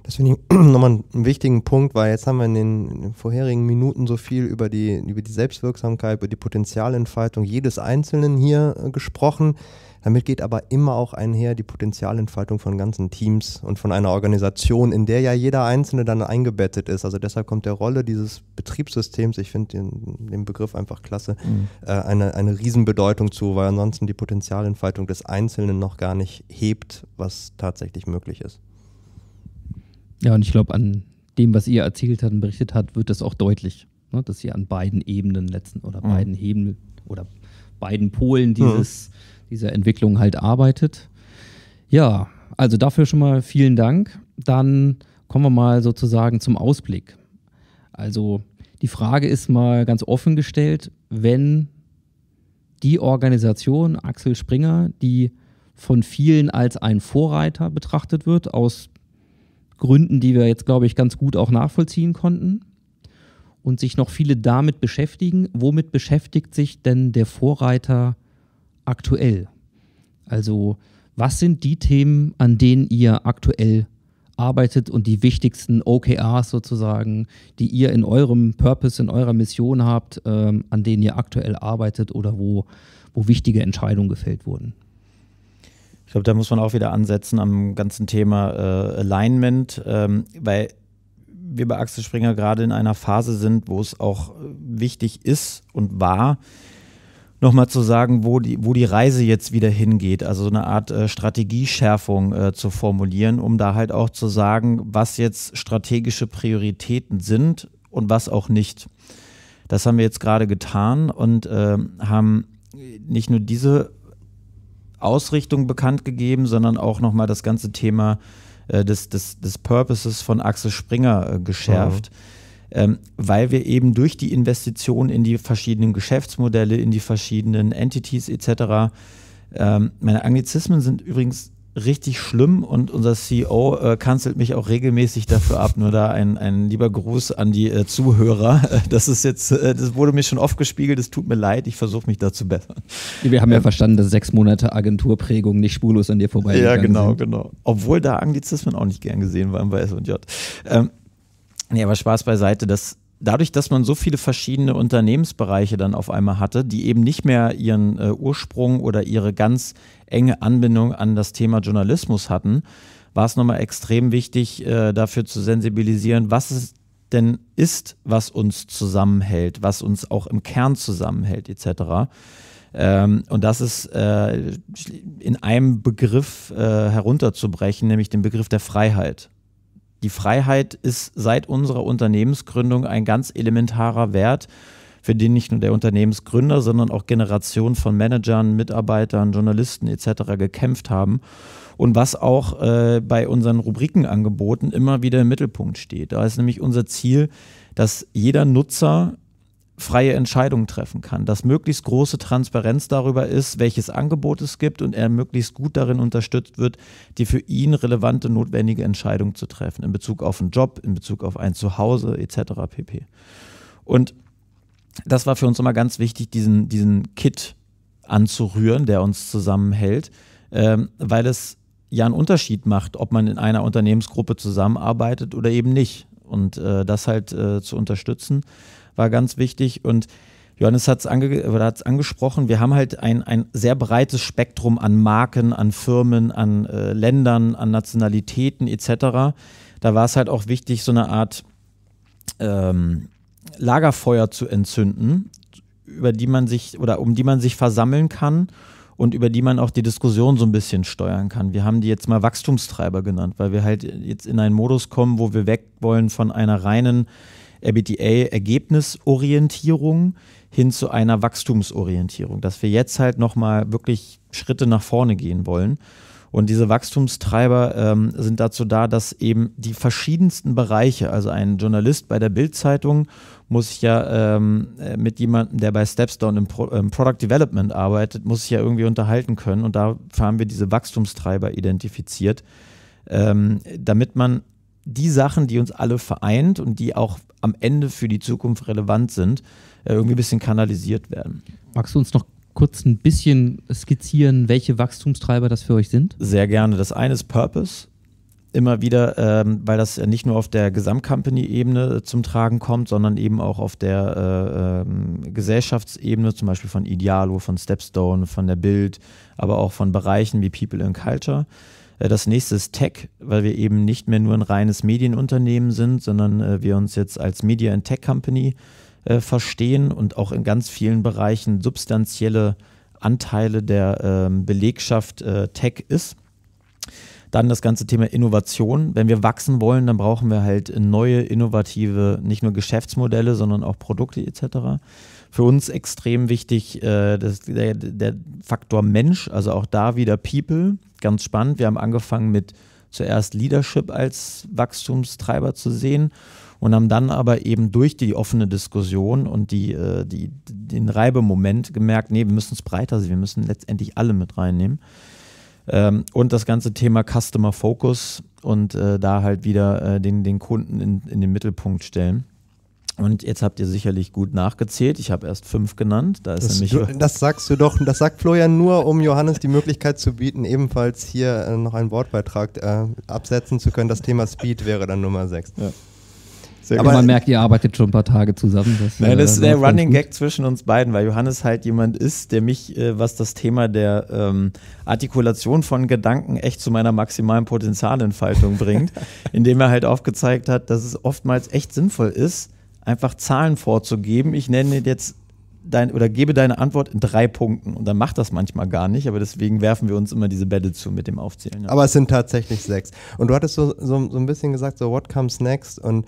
Das finde ich nochmal einen, wichtigen Punkt, weil jetzt haben wir in den, in den, vorherigen Minuten so viel über die, über die Selbstwirksamkeit, über die Potenzialentfaltung jedes Einzelnen hier äh, gesprochen. Damit geht aber immer auch einher die Potenzialentfaltung von ganzen Teams und von einer Organisation, in der ja jeder Einzelne dann eingebettet ist. Also deshalb kommt der Rolle dieses Betriebssystems, ich finde den, den, Begriff einfach klasse, mhm. äh, eine, eine Riesenbedeutung zu, weil ansonsten die Potenzialentfaltung des Einzelnen noch gar nicht hebt, was tatsächlich möglich ist. Ja, und ich glaube, an dem, was ihr erzählt hat und berichtet hat, wird das auch deutlich, ne? dass ihr an beiden Ebenen letzten oder mhm. beiden Hebeln oder beiden Polen dieses, mhm. dieser Entwicklung halt arbeitet. Ja, also dafür schon mal vielen Dank. Dann kommen wir mal sozusagen zum Ausblick. Also die Frage ist mal ganz offen gestellt, wenn die Organisation Axel Springer, die von vielen als ein Vorreiter betrachtet wird, aus Gründen, die wir jetzt, glaube ich, ganz gut auch nachvollziehen konnten. Und sich noch viele damit beschäftigen, womit beschäftigt sich denn der Vorreiter aktuell? Also was sind die Themen, an denen ihr aktuell arbeitet und die wichtigsten OKRs sozusagen, die ihr in eurem Purpose, in eurer Mission habt, ähm, an denen ihr aktuell arbeitet oder wo, wo wichtige Entscheidungen gefällt wurden? Ich glaube, da muss man auch wieder ansetzen am ganzen Thema äh, Alignment, ähm, weil wir bei Axel Springer gerade in einer Phase sind, wo es auch wichtig ist und war, nochmal zu sagen, wo die, wo die Reise jetzt wieder hingeht, also eine Art äh, Strategieschärfung äh, zu formulieren, um da halt auch zu sagen, was jetzt strategische Prioritäten sind und was auch nicht. Das haben wir jetzt gerade getan und äh, haben nicht nur diese Ausrichtung bekannt gegeben, sondern auch nochmal das ganze Thema äh, des, des, des Purposes von Axel Springer äh, geschärft. Mhm. Ähm, weil wir eben durch die Investition in die verschiedenen Geschäftsmodelle, in die verschiedenen Entities etc. Ähm, meine Anglizismen sind übrigens richtig schlimm und unser CEO äh, kanzelt mich auch regelmäßig dafür ab. Nur da ein, ein lieber Gruß an die äh, Zuhörer. Äh, das ist jetzt, äh, das wurde mir schon oft gespiegelt, es tut mir leid, ich versuche mich da zu bessern. Wir haben ähm, ja verstanden, dass sechs Monate Agenturprägung nicht spurlos an dir vorbei ist. Ja, genau, sind. genau. Obwohl da Anglizismen auch nicht gern gesehen waren bei S&J. Ähm, nee, aber Spaß beiseite, das dadurch, dass man so viele verschiedene Unternehmensbereiche dann auf einmal hatte, die eben nicht mehr ihren äh, Ursprung oder ihre ganz enge Anbindung an das Thema Journalismus hatten, war es nochmal extrem wichtig, äh, dafür zu sensibilisieren, was es denn ist, was uns zusammenhält, was uns auch im Kern zusammenhält, etc. Ähm, und das ist äh, in einem Begriff äh, herunterzubrechen, nämlich den Begriff der Freiheit. Die Freiheit ist seit unserer Unternehmensgründung ein ganz elementarer Wert, für den nicht nur der Unternehmensgründer, sondern auch Generationen von Managern, Mitarbeitern, Journalisten etc. gekämpft haben und was auch äh, bei unseren Rubrikenangeboten immer wieder im Mittelpunkt steht. Da ist nämlich unser Ziel, dass jeder Nutzer freie Entscheidungen treffen kann, dass möglichst große Transparenz darüber ist, welches Angebot es gibt und er möglichst gut darin unterstützt wird, die für ihn relevante, notwendige Entscheidung zu treffen in Bezug auf einen Job, in Bezug auf ein Zuhause etc. pp. Und das war für uns immer ganz wichtig, diesen, diesen Kit anzurühren, der uns zusammenhält, ähm, weil es ja einen Unterschied macht, ob man in einer Unternehmensgruppe zusammenarbeitet oder eben nicht. Und äh, das halt äh, zu unterstützen war ganz wichtig. Und Johannes hat es ange angesprochen, wir haben halt ein, ein sehr breites Spektrum an Marken, an Firmen, an äh, Ländern, an Nationalitäten etc. Da war es halt auch wichtig, so eine Art ähm, Lagerfeuer zu entzünden, über die man sich oder um die man sich versammeln kann und über die man auch die Diskussion so ein bisschen steuern kann. Wir haben die jetzt mal Wachstumstreiber genannt, weil wir halt jetzt in einen Modus kommen, wo wir weg wollen von einer reinen EBITDA-Ergebnisorientierung hin zu einer Wachstumsorientierung, dass wir jetzt halt nochmal wirklich Schritte nach vorne gehen wollen. Und diese Wachstumstreiber ähm, sind dazu da, dass eben die verschiedensten Bereiche, also ein Journalist bei der Bild-Zeitung muss ich ja ähm, mit jemandem, der bei Stepstone im, Pro im Product Development arbeitet, muss ich ja irgendwie unterhalten können. Und da haben wir diese Wachstumstreiber identifiziert, ähm, damit man die Sachen, die uns alle vereint und die auch am Ende für die Zukunft relevant sind, äh, irgendwie ein bisschen kanalisiert werden. Magst du uns noch kurz ein bisschen skizzieren, welche Wachstumstreiber das für euch sind? Sehr gerne. Das eine ist Purpose. Immer wieder, ähm, weil das nicht nur auf der Gesamtcompany-Ebene äh, zum Tragen kommt, sondern eben auch auf der äh, äh, Gesellschaftsebene, zum Beispiel von Idealo, von Stepstone, von der Bild, aber auch von Bereichen wie People and Culture. Äh, das nächste ist Tech, weil wir eben nicht mehr nur ein reines Medienunternehmen sind, sondern äh, wir uns jetzt als Media and Tech Company äh, verstehen und auch in ganz vielen Bereichen substanzielle Anteile der ähm, Belegschaft Tech ist. Dann das ganze Thema Innovation. Wenn wir wachsen wollen, dann brauchen wir halt neue, innovative, nicht nur Geschäftsmodelle, sondern auch Produkte etc. Für uns extrem wichtig äh, das, der, der Faktor Mensch, also auch da wieder People. Ganz spannend. Wir haben angefangen mit zuerst Leadership als Wachstumstreiber zu sehen und haben dann aber eben durch die offene Diskussion und die, äh, die, den Reibemoment gemerkt, nee, wir müssen es breiter sehen, wir müssen letztendlich alle mit reinnehmen. Ähm, und das ganze Thema Customer Focus und äh, da halt wieder äh, den, den Kunden in, in den Mittelpunkt stellen. Und jetzt habt ihr sicherlich gut nachgezählt. Ich habe erst fünf genannt. Da ist das, nämlich du, das sagst du doch, das sagt Florian nur, um Johannes die Möglichkeit zu bieten, ebenfalls hier äh, noch einen Wortbeitrag äh, absetzen zu können. Das Thema Speed wäre dann Nummer sechs. Ja. Sehr aber gut. man merkt, ihr arbeitet schon ein paar Tage zusammen. Das, Nein, äh, das äh, ist der Running Gag zwischen uns beiden, weil Johannes halt jemand ist, der mich, äh, was das Thema der ähm, Artikulation von Gedanken echt zu meiner maximalen Potenzialentfaltung bringt, indem er halt aufgezeigt hat, dass es oftmals echt sinnvoll ist, einfach Zahlen vorzugeben. Ich nenne jetzt dein oder gebe deine Antwort in drei Punkten. Und dann macht das manchmal gar nicht, aber deswegen werfen wir uns immer diese Bälle zu mit dem Aufzählen. Ja. Aber es sind tatsächlich sechs. Und du hattest so, so, so ein bisschen gesagt, so what comes next? Und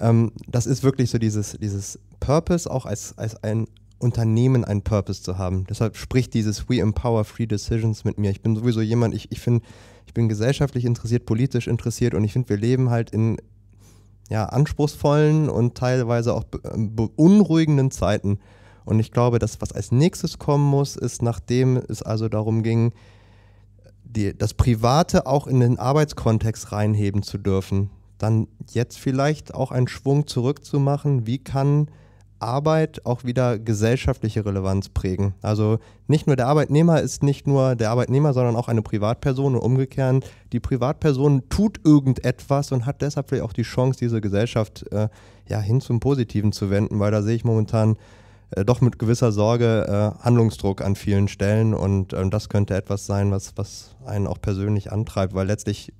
ähm, das ist wirklich so dieses, dieses Purpose, auch als, als ein Unternehmen einen Purpose zu haben. Deshalb spricht dieses We Empower Free Decisions mit mir. Ich bin sowieso jemand, ich, ich finde, ich bin gesellschaftlich interessiert, politisch interessiert und ich finde, wir leben halt in, ja, anspruchsvollen und teilweise auch beunruhigenden ähm, Zeiten. Und ich glaube, das, was als nächstes kommen muss, ist, nachdem es also darum ging, die, das Private auch in den Arbeitskontext reinheben zu dürfen, dann jetzt vielleicht auch einen Schwung zurückzumachen. Wie kann Arbeit auch wieder gesellschaftliche Relevanz prägen. Also nicht nur der Arbeitnehmer ist nicht nur der Arbeitnehmer, sondern auch eine Privatperson und umgekehrt, die Privatperson tut irgendetwas und hat deshalb vielleicht auch die Chance, diese Gesellschaft äh, ja, hin zum Positiven zu wenden, weil da sehe ich momentan äh, doch mit gewisser Sorge äh, Handlungsdruck an vielen Stellen und ähm, das könnte etwas sein, was, was einen auch persönlich antreibt, weil letztlich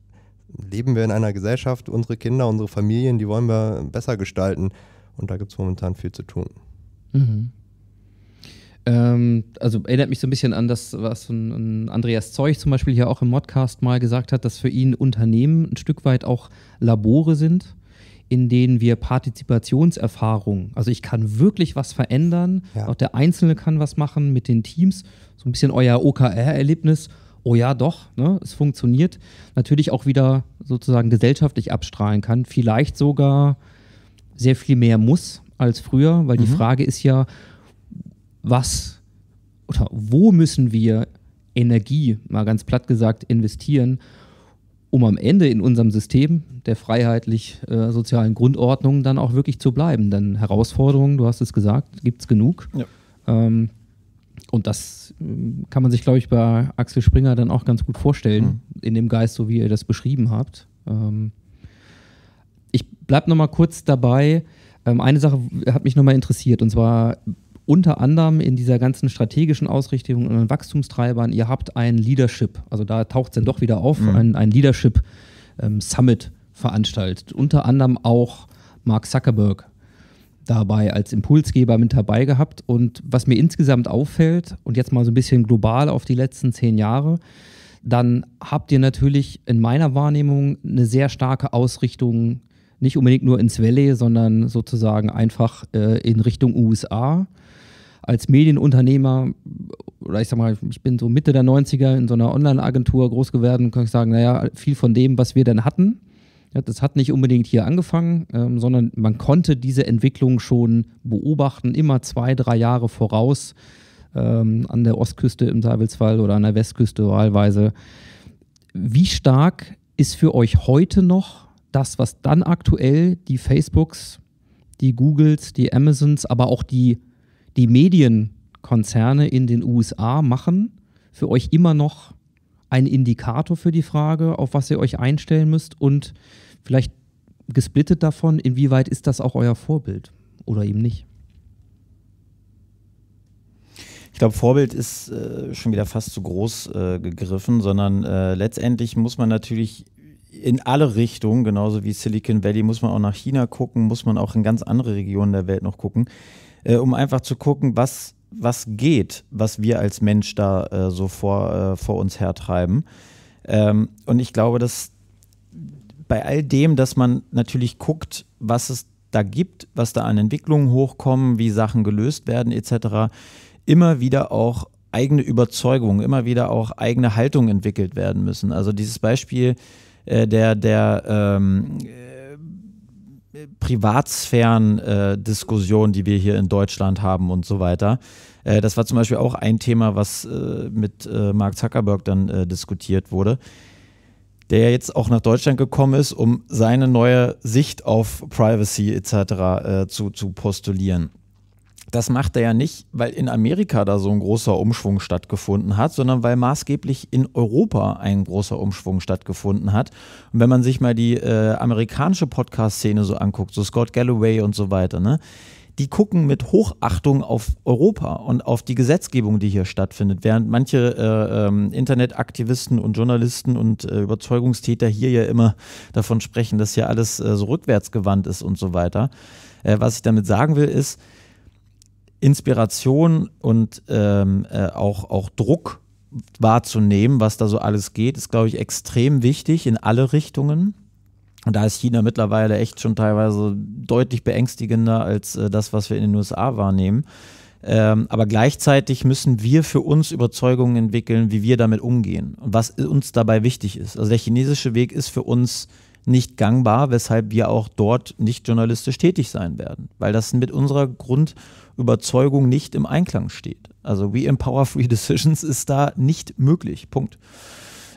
leben wir in einer Gesellschaft, unsere Kinder, unsere Familien, die wollen wir besser gestalten. Und da gibt es momentan viel zu tun. Mhm. Ähm, also erinnert mich so ein bisschen an das, was ein, ein Andreas Zeug zum Beispiel hier auch im Modcast mal gesagt hat, dass für ihn Unternehmen ein Stück weit auch Labore sind, in denen wir Partizipationserfahrungen, also ich kann wirklich was verändern, ja. auch der Einzelne kann was machen mit den Teams, so ein bisschen euer OKR-Erlebnis. Oh ja, doch, ne, es funktioniert. Natürlich auch wieder sozusagen gesellschaftlich abstrahlen kann, vielleicht sogar sehr viel mehr muss als früher, weil mhm. die Frage ist ja, was oder wo müssen wir Energie, mal ganz platt gesagt, investieren, um am Ende in unserem System der freiheitlich-sozialen äh, Grundordnung dann auch wirklich zu bleiben. Denn Herausforderungen, du hast es gesagt, gibt es genug. Ja. Ähm, und das ähm, kann man sich, glaube ich, bei Axel Springer dann auch ganz gut vorstellen, mhm. in dem Geist, so wie ihr das beschrieben habt. Ähm, bleib nochmal kurz dabei. Ähm, eine Sache hat mich nochmal interessiert und zwar unter anderem in dieser ganzen strategischen Ausrichtung und Wachstumstreibern, ihr habt ein Leadership, also da taucht es dann doch wieder auf, mhm. ein, ein Leadership ähm, Summit veranstaltet. Unter anderem auch Mark Zuckerberg dabei als Impulsgeber mit dabei gehabt. Und was mir insgesamt auffällt, und jetzt mal so ein bisschen global auf die letzten zehn Jahre, dann habt ihr natürlich in meiner Wahrnehmung eine sehr starke Ausrichtung nicht unbedingt nur ins Valley, sondern sozusagen einfach äh, in Richtung USA. Als Medienunternehmer, oder ich sag mal, ich bin so Mitte der 90er in so einer Online-Agentur groß geworden, kann ich sagen, naja, viel von dem, was wir denn hatten, ja, das hat nicht unbedingt hier angefangen, ähm, sondern man konnte diese Entwicklung schon beobachten, immer zwei, drei Jahre voraus ähm, an der Ostküste im Zweifelsfall oder an der Westküste wahlweise. Wie stark ist für euch heute noch das, was dann aktuell die Facebooks, die Googles, die Amazons, aber auch die, die Medienkonzerne in den USA machen, für euch immer noch ein Indikator für die Frage, auf was ihr euch einstellen müsst und vielleicht gesplittet davon, inwieweit ist das auch euer Vorbild oder eben nicht? Ich glaube, Vorbild ist äh, schon wieder fast zu groß äh, gegriffen, sondern äh, letztendlich muss man natürlich in alle Richtungen, genauso wie Silicon Valley, muss man auch nach China gucken, muss man auch in ganz andere Regionen der Welt noch gucken, äh, um einfach zu gucken, was, was geht, was wir als Mensch da äh, so vor, äh, vor uns hertreiben. Ähm, und ich glaube, dass bei all dem, dass man natürlich guckt, was es da gibt, was da an Entwicklungen hochkommen, wie Sachen gelöst werden etc., immer wieder auch eigene Überzeugungen, immer wieder auch eigene Haltungen entwickelt werden müssen. Also dieses Beispiel äh, der, der ähm, äh, Privatsphären-Diskussion, äh, die wir hier in Deutschland haben und so weiter. das war zum Beispiel auch ein Thema, was mit Mark Zuckerberg dann diskutiert wurde der jetzt auch nach Deutschland gekommen ist, um seine neue Sicht auf Privacy etc. Äh, zu, zu postulieren. Das macht er ja nicht, weil in Amerika da so ein großer Umschwung stattgefunden hat, sondern weil maßgeblich in Europa ein großer Umschwung stattgefunden hat. Und wenn man sich mal die äh, amerikanische Podcast-Szene so anguckt, so Scott Galloway und so weiter, ne? die gucken mit Hochachtung auf Europa und auf die Gesetzgebung, die hier stattfindet, während manche äh, ähm, Internetaktivisten und Journalisten und äh, Überzeugungstäter hier ja immer davon sprechen, dass hier alles äh, so rückwärtsgewandt ist und so weiter. Äh, was ich damit sagen will, ist, Inspiration und ähm, äh, auch, auch Druck wahrzunehmen, was da so alles geht, ist, glaube ich, extrem wichtig in alle Richtungen. Und da ist China mittlerweile echt schon teilweise deutlich beängstigender als äh, das, was wir in den USA wahrnehmen. Ähm, aber gleichzeitig müssen wir für uns Überzeugungen entwickeln, wie wir damit umgehen und was uns dabei wichtig ist. Also der chinesische Weg ist für uns nicht gangbar, weshalb wir auch dort nicht journalistisch tätig sein werden, weil das mit unserer Grund- Überzeugung nicht im Einklang steht. Also We Empower Free Decisions ist da nicht möglich. Punkt.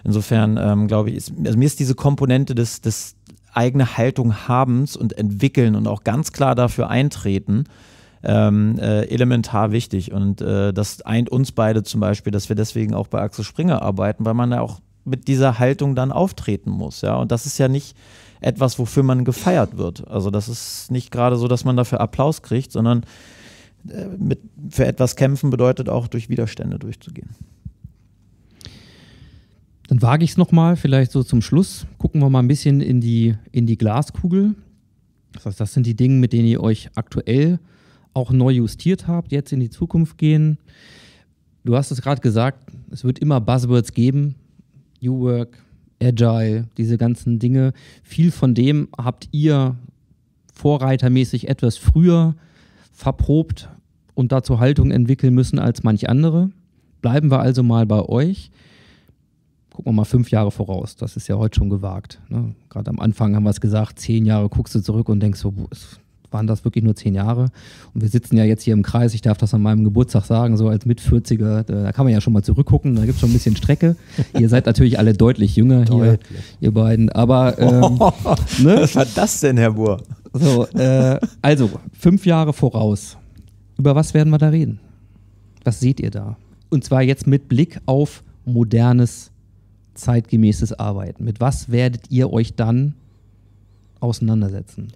Insofern ähm, glaube ich, ist, also mir ist diese Komponente des, des eigene Haltung habens und entwickeln und auch ganz klar dafür eintreten, ähm, äh, elementar wichtig. Und äh, das eint uns beide zum Beispiel, dass wir deswegen auch bei Axel Springer arbeiten, weil man ja auch mit dieser Haltung dann auftreten muss. Ja? Und das ist ja nicht etwas, wofür man gefeiert wird. Also das ist nicht gerade so, dass man dafür Applaus kriegt, sondern äh, mit, für etwas kämpfen bedeutet auch durch Widerstände durchzugehen. Dann wage ich es nochmal, vielleicht so zum Schluss. Gucken wir mal ein bisschen in die, in die Glaskugel. Das heißt, das sind die Dinge, mit denen ihr euch aktuell auch neu justiert habt, jetzt in die Zukunft gehen. Du hast es gerade gesagt, es wird immer Buzzwords geben. New Work, Agile, diese ganzen Dinge. Viel von dem habt ihr vorreitermäßig etwas früher verprobt, und dazu Haltung entwickeln müssen als manch andere. Bleiben wir also mal bei euch. Gucken wir mal fünf Jahre voraus. Das ist ja heute schon gewagt. Ne? Gerade am Anfang haben wir es gesagt, zehn Jahre guckst du zurück und denkst so, waren das wirklich nur zehn Jahre? Und wir sitzen ja jetzt hier im Kreis, ich darf das an meinem Geburtstag sagen, so als Mit-40er, da kann man ja schon mal zurückgucken, da gibt es schon ein bisschen Strecke. Ihr seid natürlich alle deutlich jünger deutlich. hier, ihr beiden. Aber ähm, oh, ne? was war das denn, Herr Buhr? So, äh, also, fünf Jahre voraus über was werden wir da reden? Was seht ihr da? Und zwar jetzt mit Blick auf modernes, zeitgemäßes Arbeiten. Mit was werdet ihr euch dann auseinandersetzen?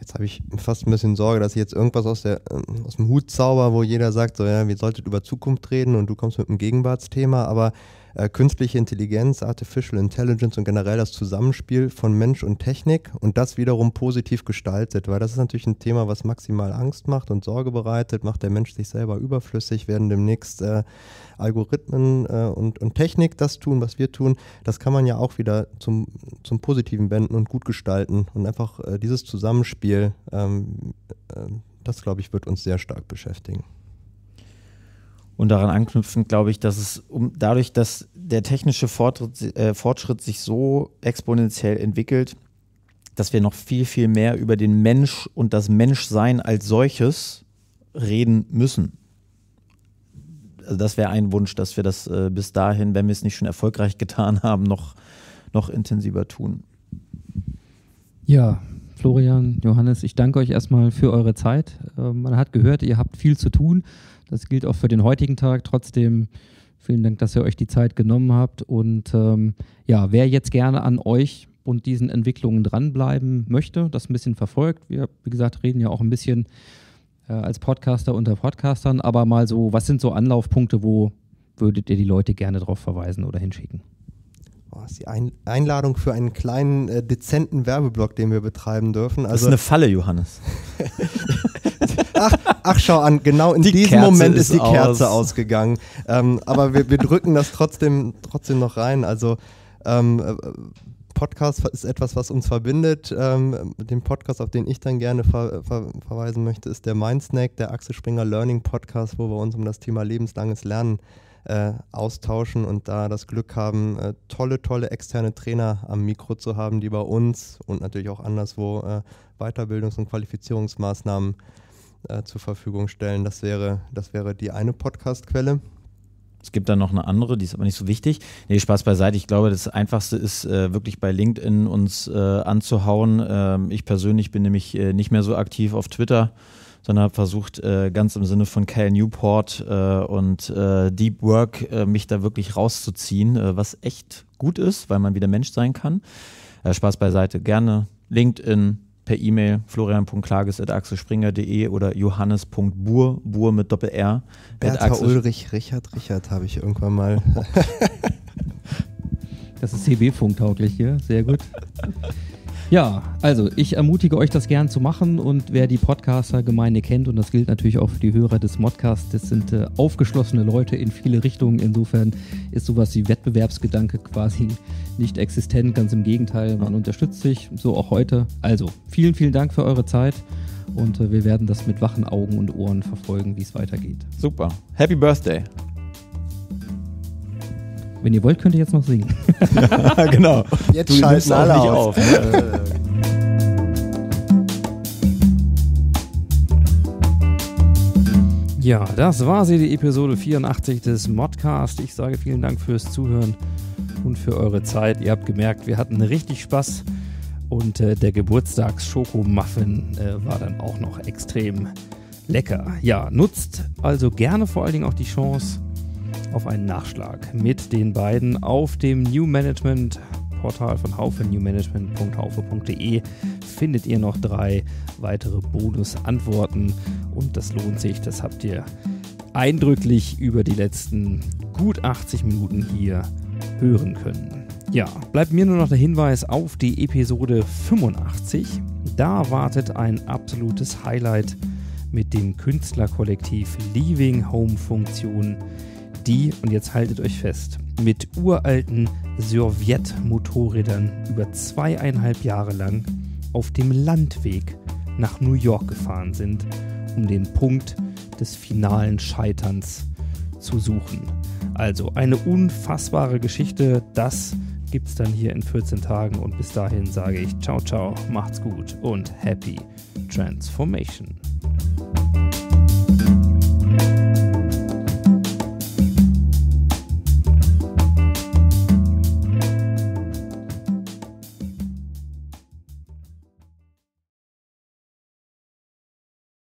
Jetzt habe ich fast ein bisschen Sorge, dass ich jetzt irgendwas aus, der, ähm, aus dem Hut zauber, wo jeder sagt, so, ja, wir solltet über Zukunft reden und du kommst mit einem Gegenwartsthema, aber äh, künstliche Intelligenz, Artificial Intelligence und generell das Zusammenspiel von Mensch und Technik und das wiederum positiv gestaltet, weil das ist natürlich ein Thema, was maximal Angst macht und Sorge bereitet, macht der Mensch sich selber überflüssig, werden demnächst äh, Algorithmen äh, und, und Technik das tun, was wir tun, das kann man ja auch wieder zum, zum Positiven wenden und gut gestalten und einfach äh, dieses Zusammenspiel, ähm, äh, das glaube ich, wird uns sehr stark beschäftigen. Und daran anknüpfend glaube ich, dass es um, dadurch, dass der technische Fortschritt, äh, Fortschritt sich so exponentiell entwickelt, dass wir noch viel, viel mehr über den Mensch und das Menschsein als solches reden müssen. Also das wäre ein Wunsch, dass wir das äh, bis dahin, wenn wir es nicht schon erfolgreich getan haben, noch, noch intensiver tun. Ja, Florian, Johannes, ich danke euch erstmal für eure Zeit. Äh, man hat gehört, ihr habt viel zu tun. Das gilt auch für den heutigen Tag. Trotzdem vielen Dank, dass ihr euch die Zeit genommen habt. Und ähm, ja, wer jetzt gerne an euch und diesen Entwicklungen dranbleiben möchte, das ein bisschen verfolgt. Wir, wie gesagt, reden ja auch ein bisschen äh, als Podcaster unter Podcastern, aber mal so, was sind so Anlaufpunkte, wo würdet ihr die Leute gerne darauf verweisen oder hinschicken? Oh, ist die Einladung für einen kleinen, äh, dezenten Werbeblock, den wir betreiben dürfen. Also, das ist also eine Falle, Johannes. ach, ach, schau an, genau in die diesem Kerze Moment ist, die Kerze ausgegangen. Ähm, aber wir, wir, drücken das trotzdem, trotzdem noch rein. Also ähm, äh, Podcast ist etwas, was uns verbindet. Ähm, den Podcast, auf den ich dann gerne ver ver verweisen möchte, ist der Mindsnack, der Axel Springer Learning Podcast, wo wir uns um das Thema lebenslanges Lernen äh, äh, austauschen und da das Glück haben, äh, tolle, tolle externe Trainer am Mikro zu haben, die bei uns und natürlich auch anderswo äh, Weiterbildungs- und Qualifizierungsmaßnahmen äh, zur Verfügung stellen. Das wäre, das wäre die eine Podcast-Quelle. Es gibt dann noch eine andere, die ist aber nicht so wichtig. Nee, Spaß beiseite. Ich glaube, das Einfachste ist äh, wirklich bei LinkedIn uns anzuhauen. Ähm, ich persönlich bin nämlich nicht mehr so aktiv auf Twitter sondern habe versucht, äh, ganz im Sinne von Cal Newport äh, und äh, Deep Work, äh, mich da wirklich rauszuziehen, äh, was echt gut ist, weil man wieder Mensch sein kann. Äh, Spaß beiseite, gerne LinkedIn per E-Mail florian.klages.axelspringer.de oder johannes.bur, bur mit Doppel-R. Bertha Ulrich Richard Richard habe ich irgendwann mal. das ist CB-funktauglich hier, sehr gut. Ja, also ich ermutige euch, das gern zu machen und wer die Podcaster-Gemeinde kennt, und das gilt natürlich auch für die Hörer des Modcasts, das sind äh, aufgeschlossene Leute in viele Richtungen. Insofern ist sowas wie Wettbewerbsgedanke quasi nicht existent, ganz im Gegenteil, man unterstützt sich, so auch heute. Also vielen, vielen Dank für eure Zeit und äh, wir werden das mit wachen Augen und Ohren verfolgen, wie es weitergeht. Super. Happy Birthday! Wenn ihr wollt, könnt ihr jetzt noch singen. ja, genau. Jetzt schalten alle auf. Ne? Ne? auf ja, das war sie, die Episode 84 des Modcast. Ich sage vielen Dank fürs Zuhören und für eure Zeit. Ihr habt gemerkt, wir hatten richtig Spaß und äh, der Geburtstags-Schokomuffin äh, war dann auch noch extrem lecker. Ja, nutzt also gerne vor allen Dingen auch die Chance, auf einen Nachschlag mit den beiden auf dem New Management Portal von Haufe, newmanagement.haufe.de findet ihr noch drei weitere Bonusantworten und das lohnt sich, das habt ihr eindrücklich über die letzten gut 80 Minuten hier hören können. Ja, bleibt mir nur noch der Hinweis auf die Episode 85. Da wartet ein absolutes Highlight mit dem Künstlerkollektiv Leaving Home Funktion die, und jetzt haltet euch fest, mit uralten Sowjet-Motorrädern über zweieinhalb Jahre lang auf dem Landweg nach New York gefahren sind, um den Punkt des finalen Scheiterns zu suchen. Also eine unfassbare Geschichte, das gibt's dann hier in 14 Tagen und bis dahin sage ich ciao ciao, macht's gut und happy transformation.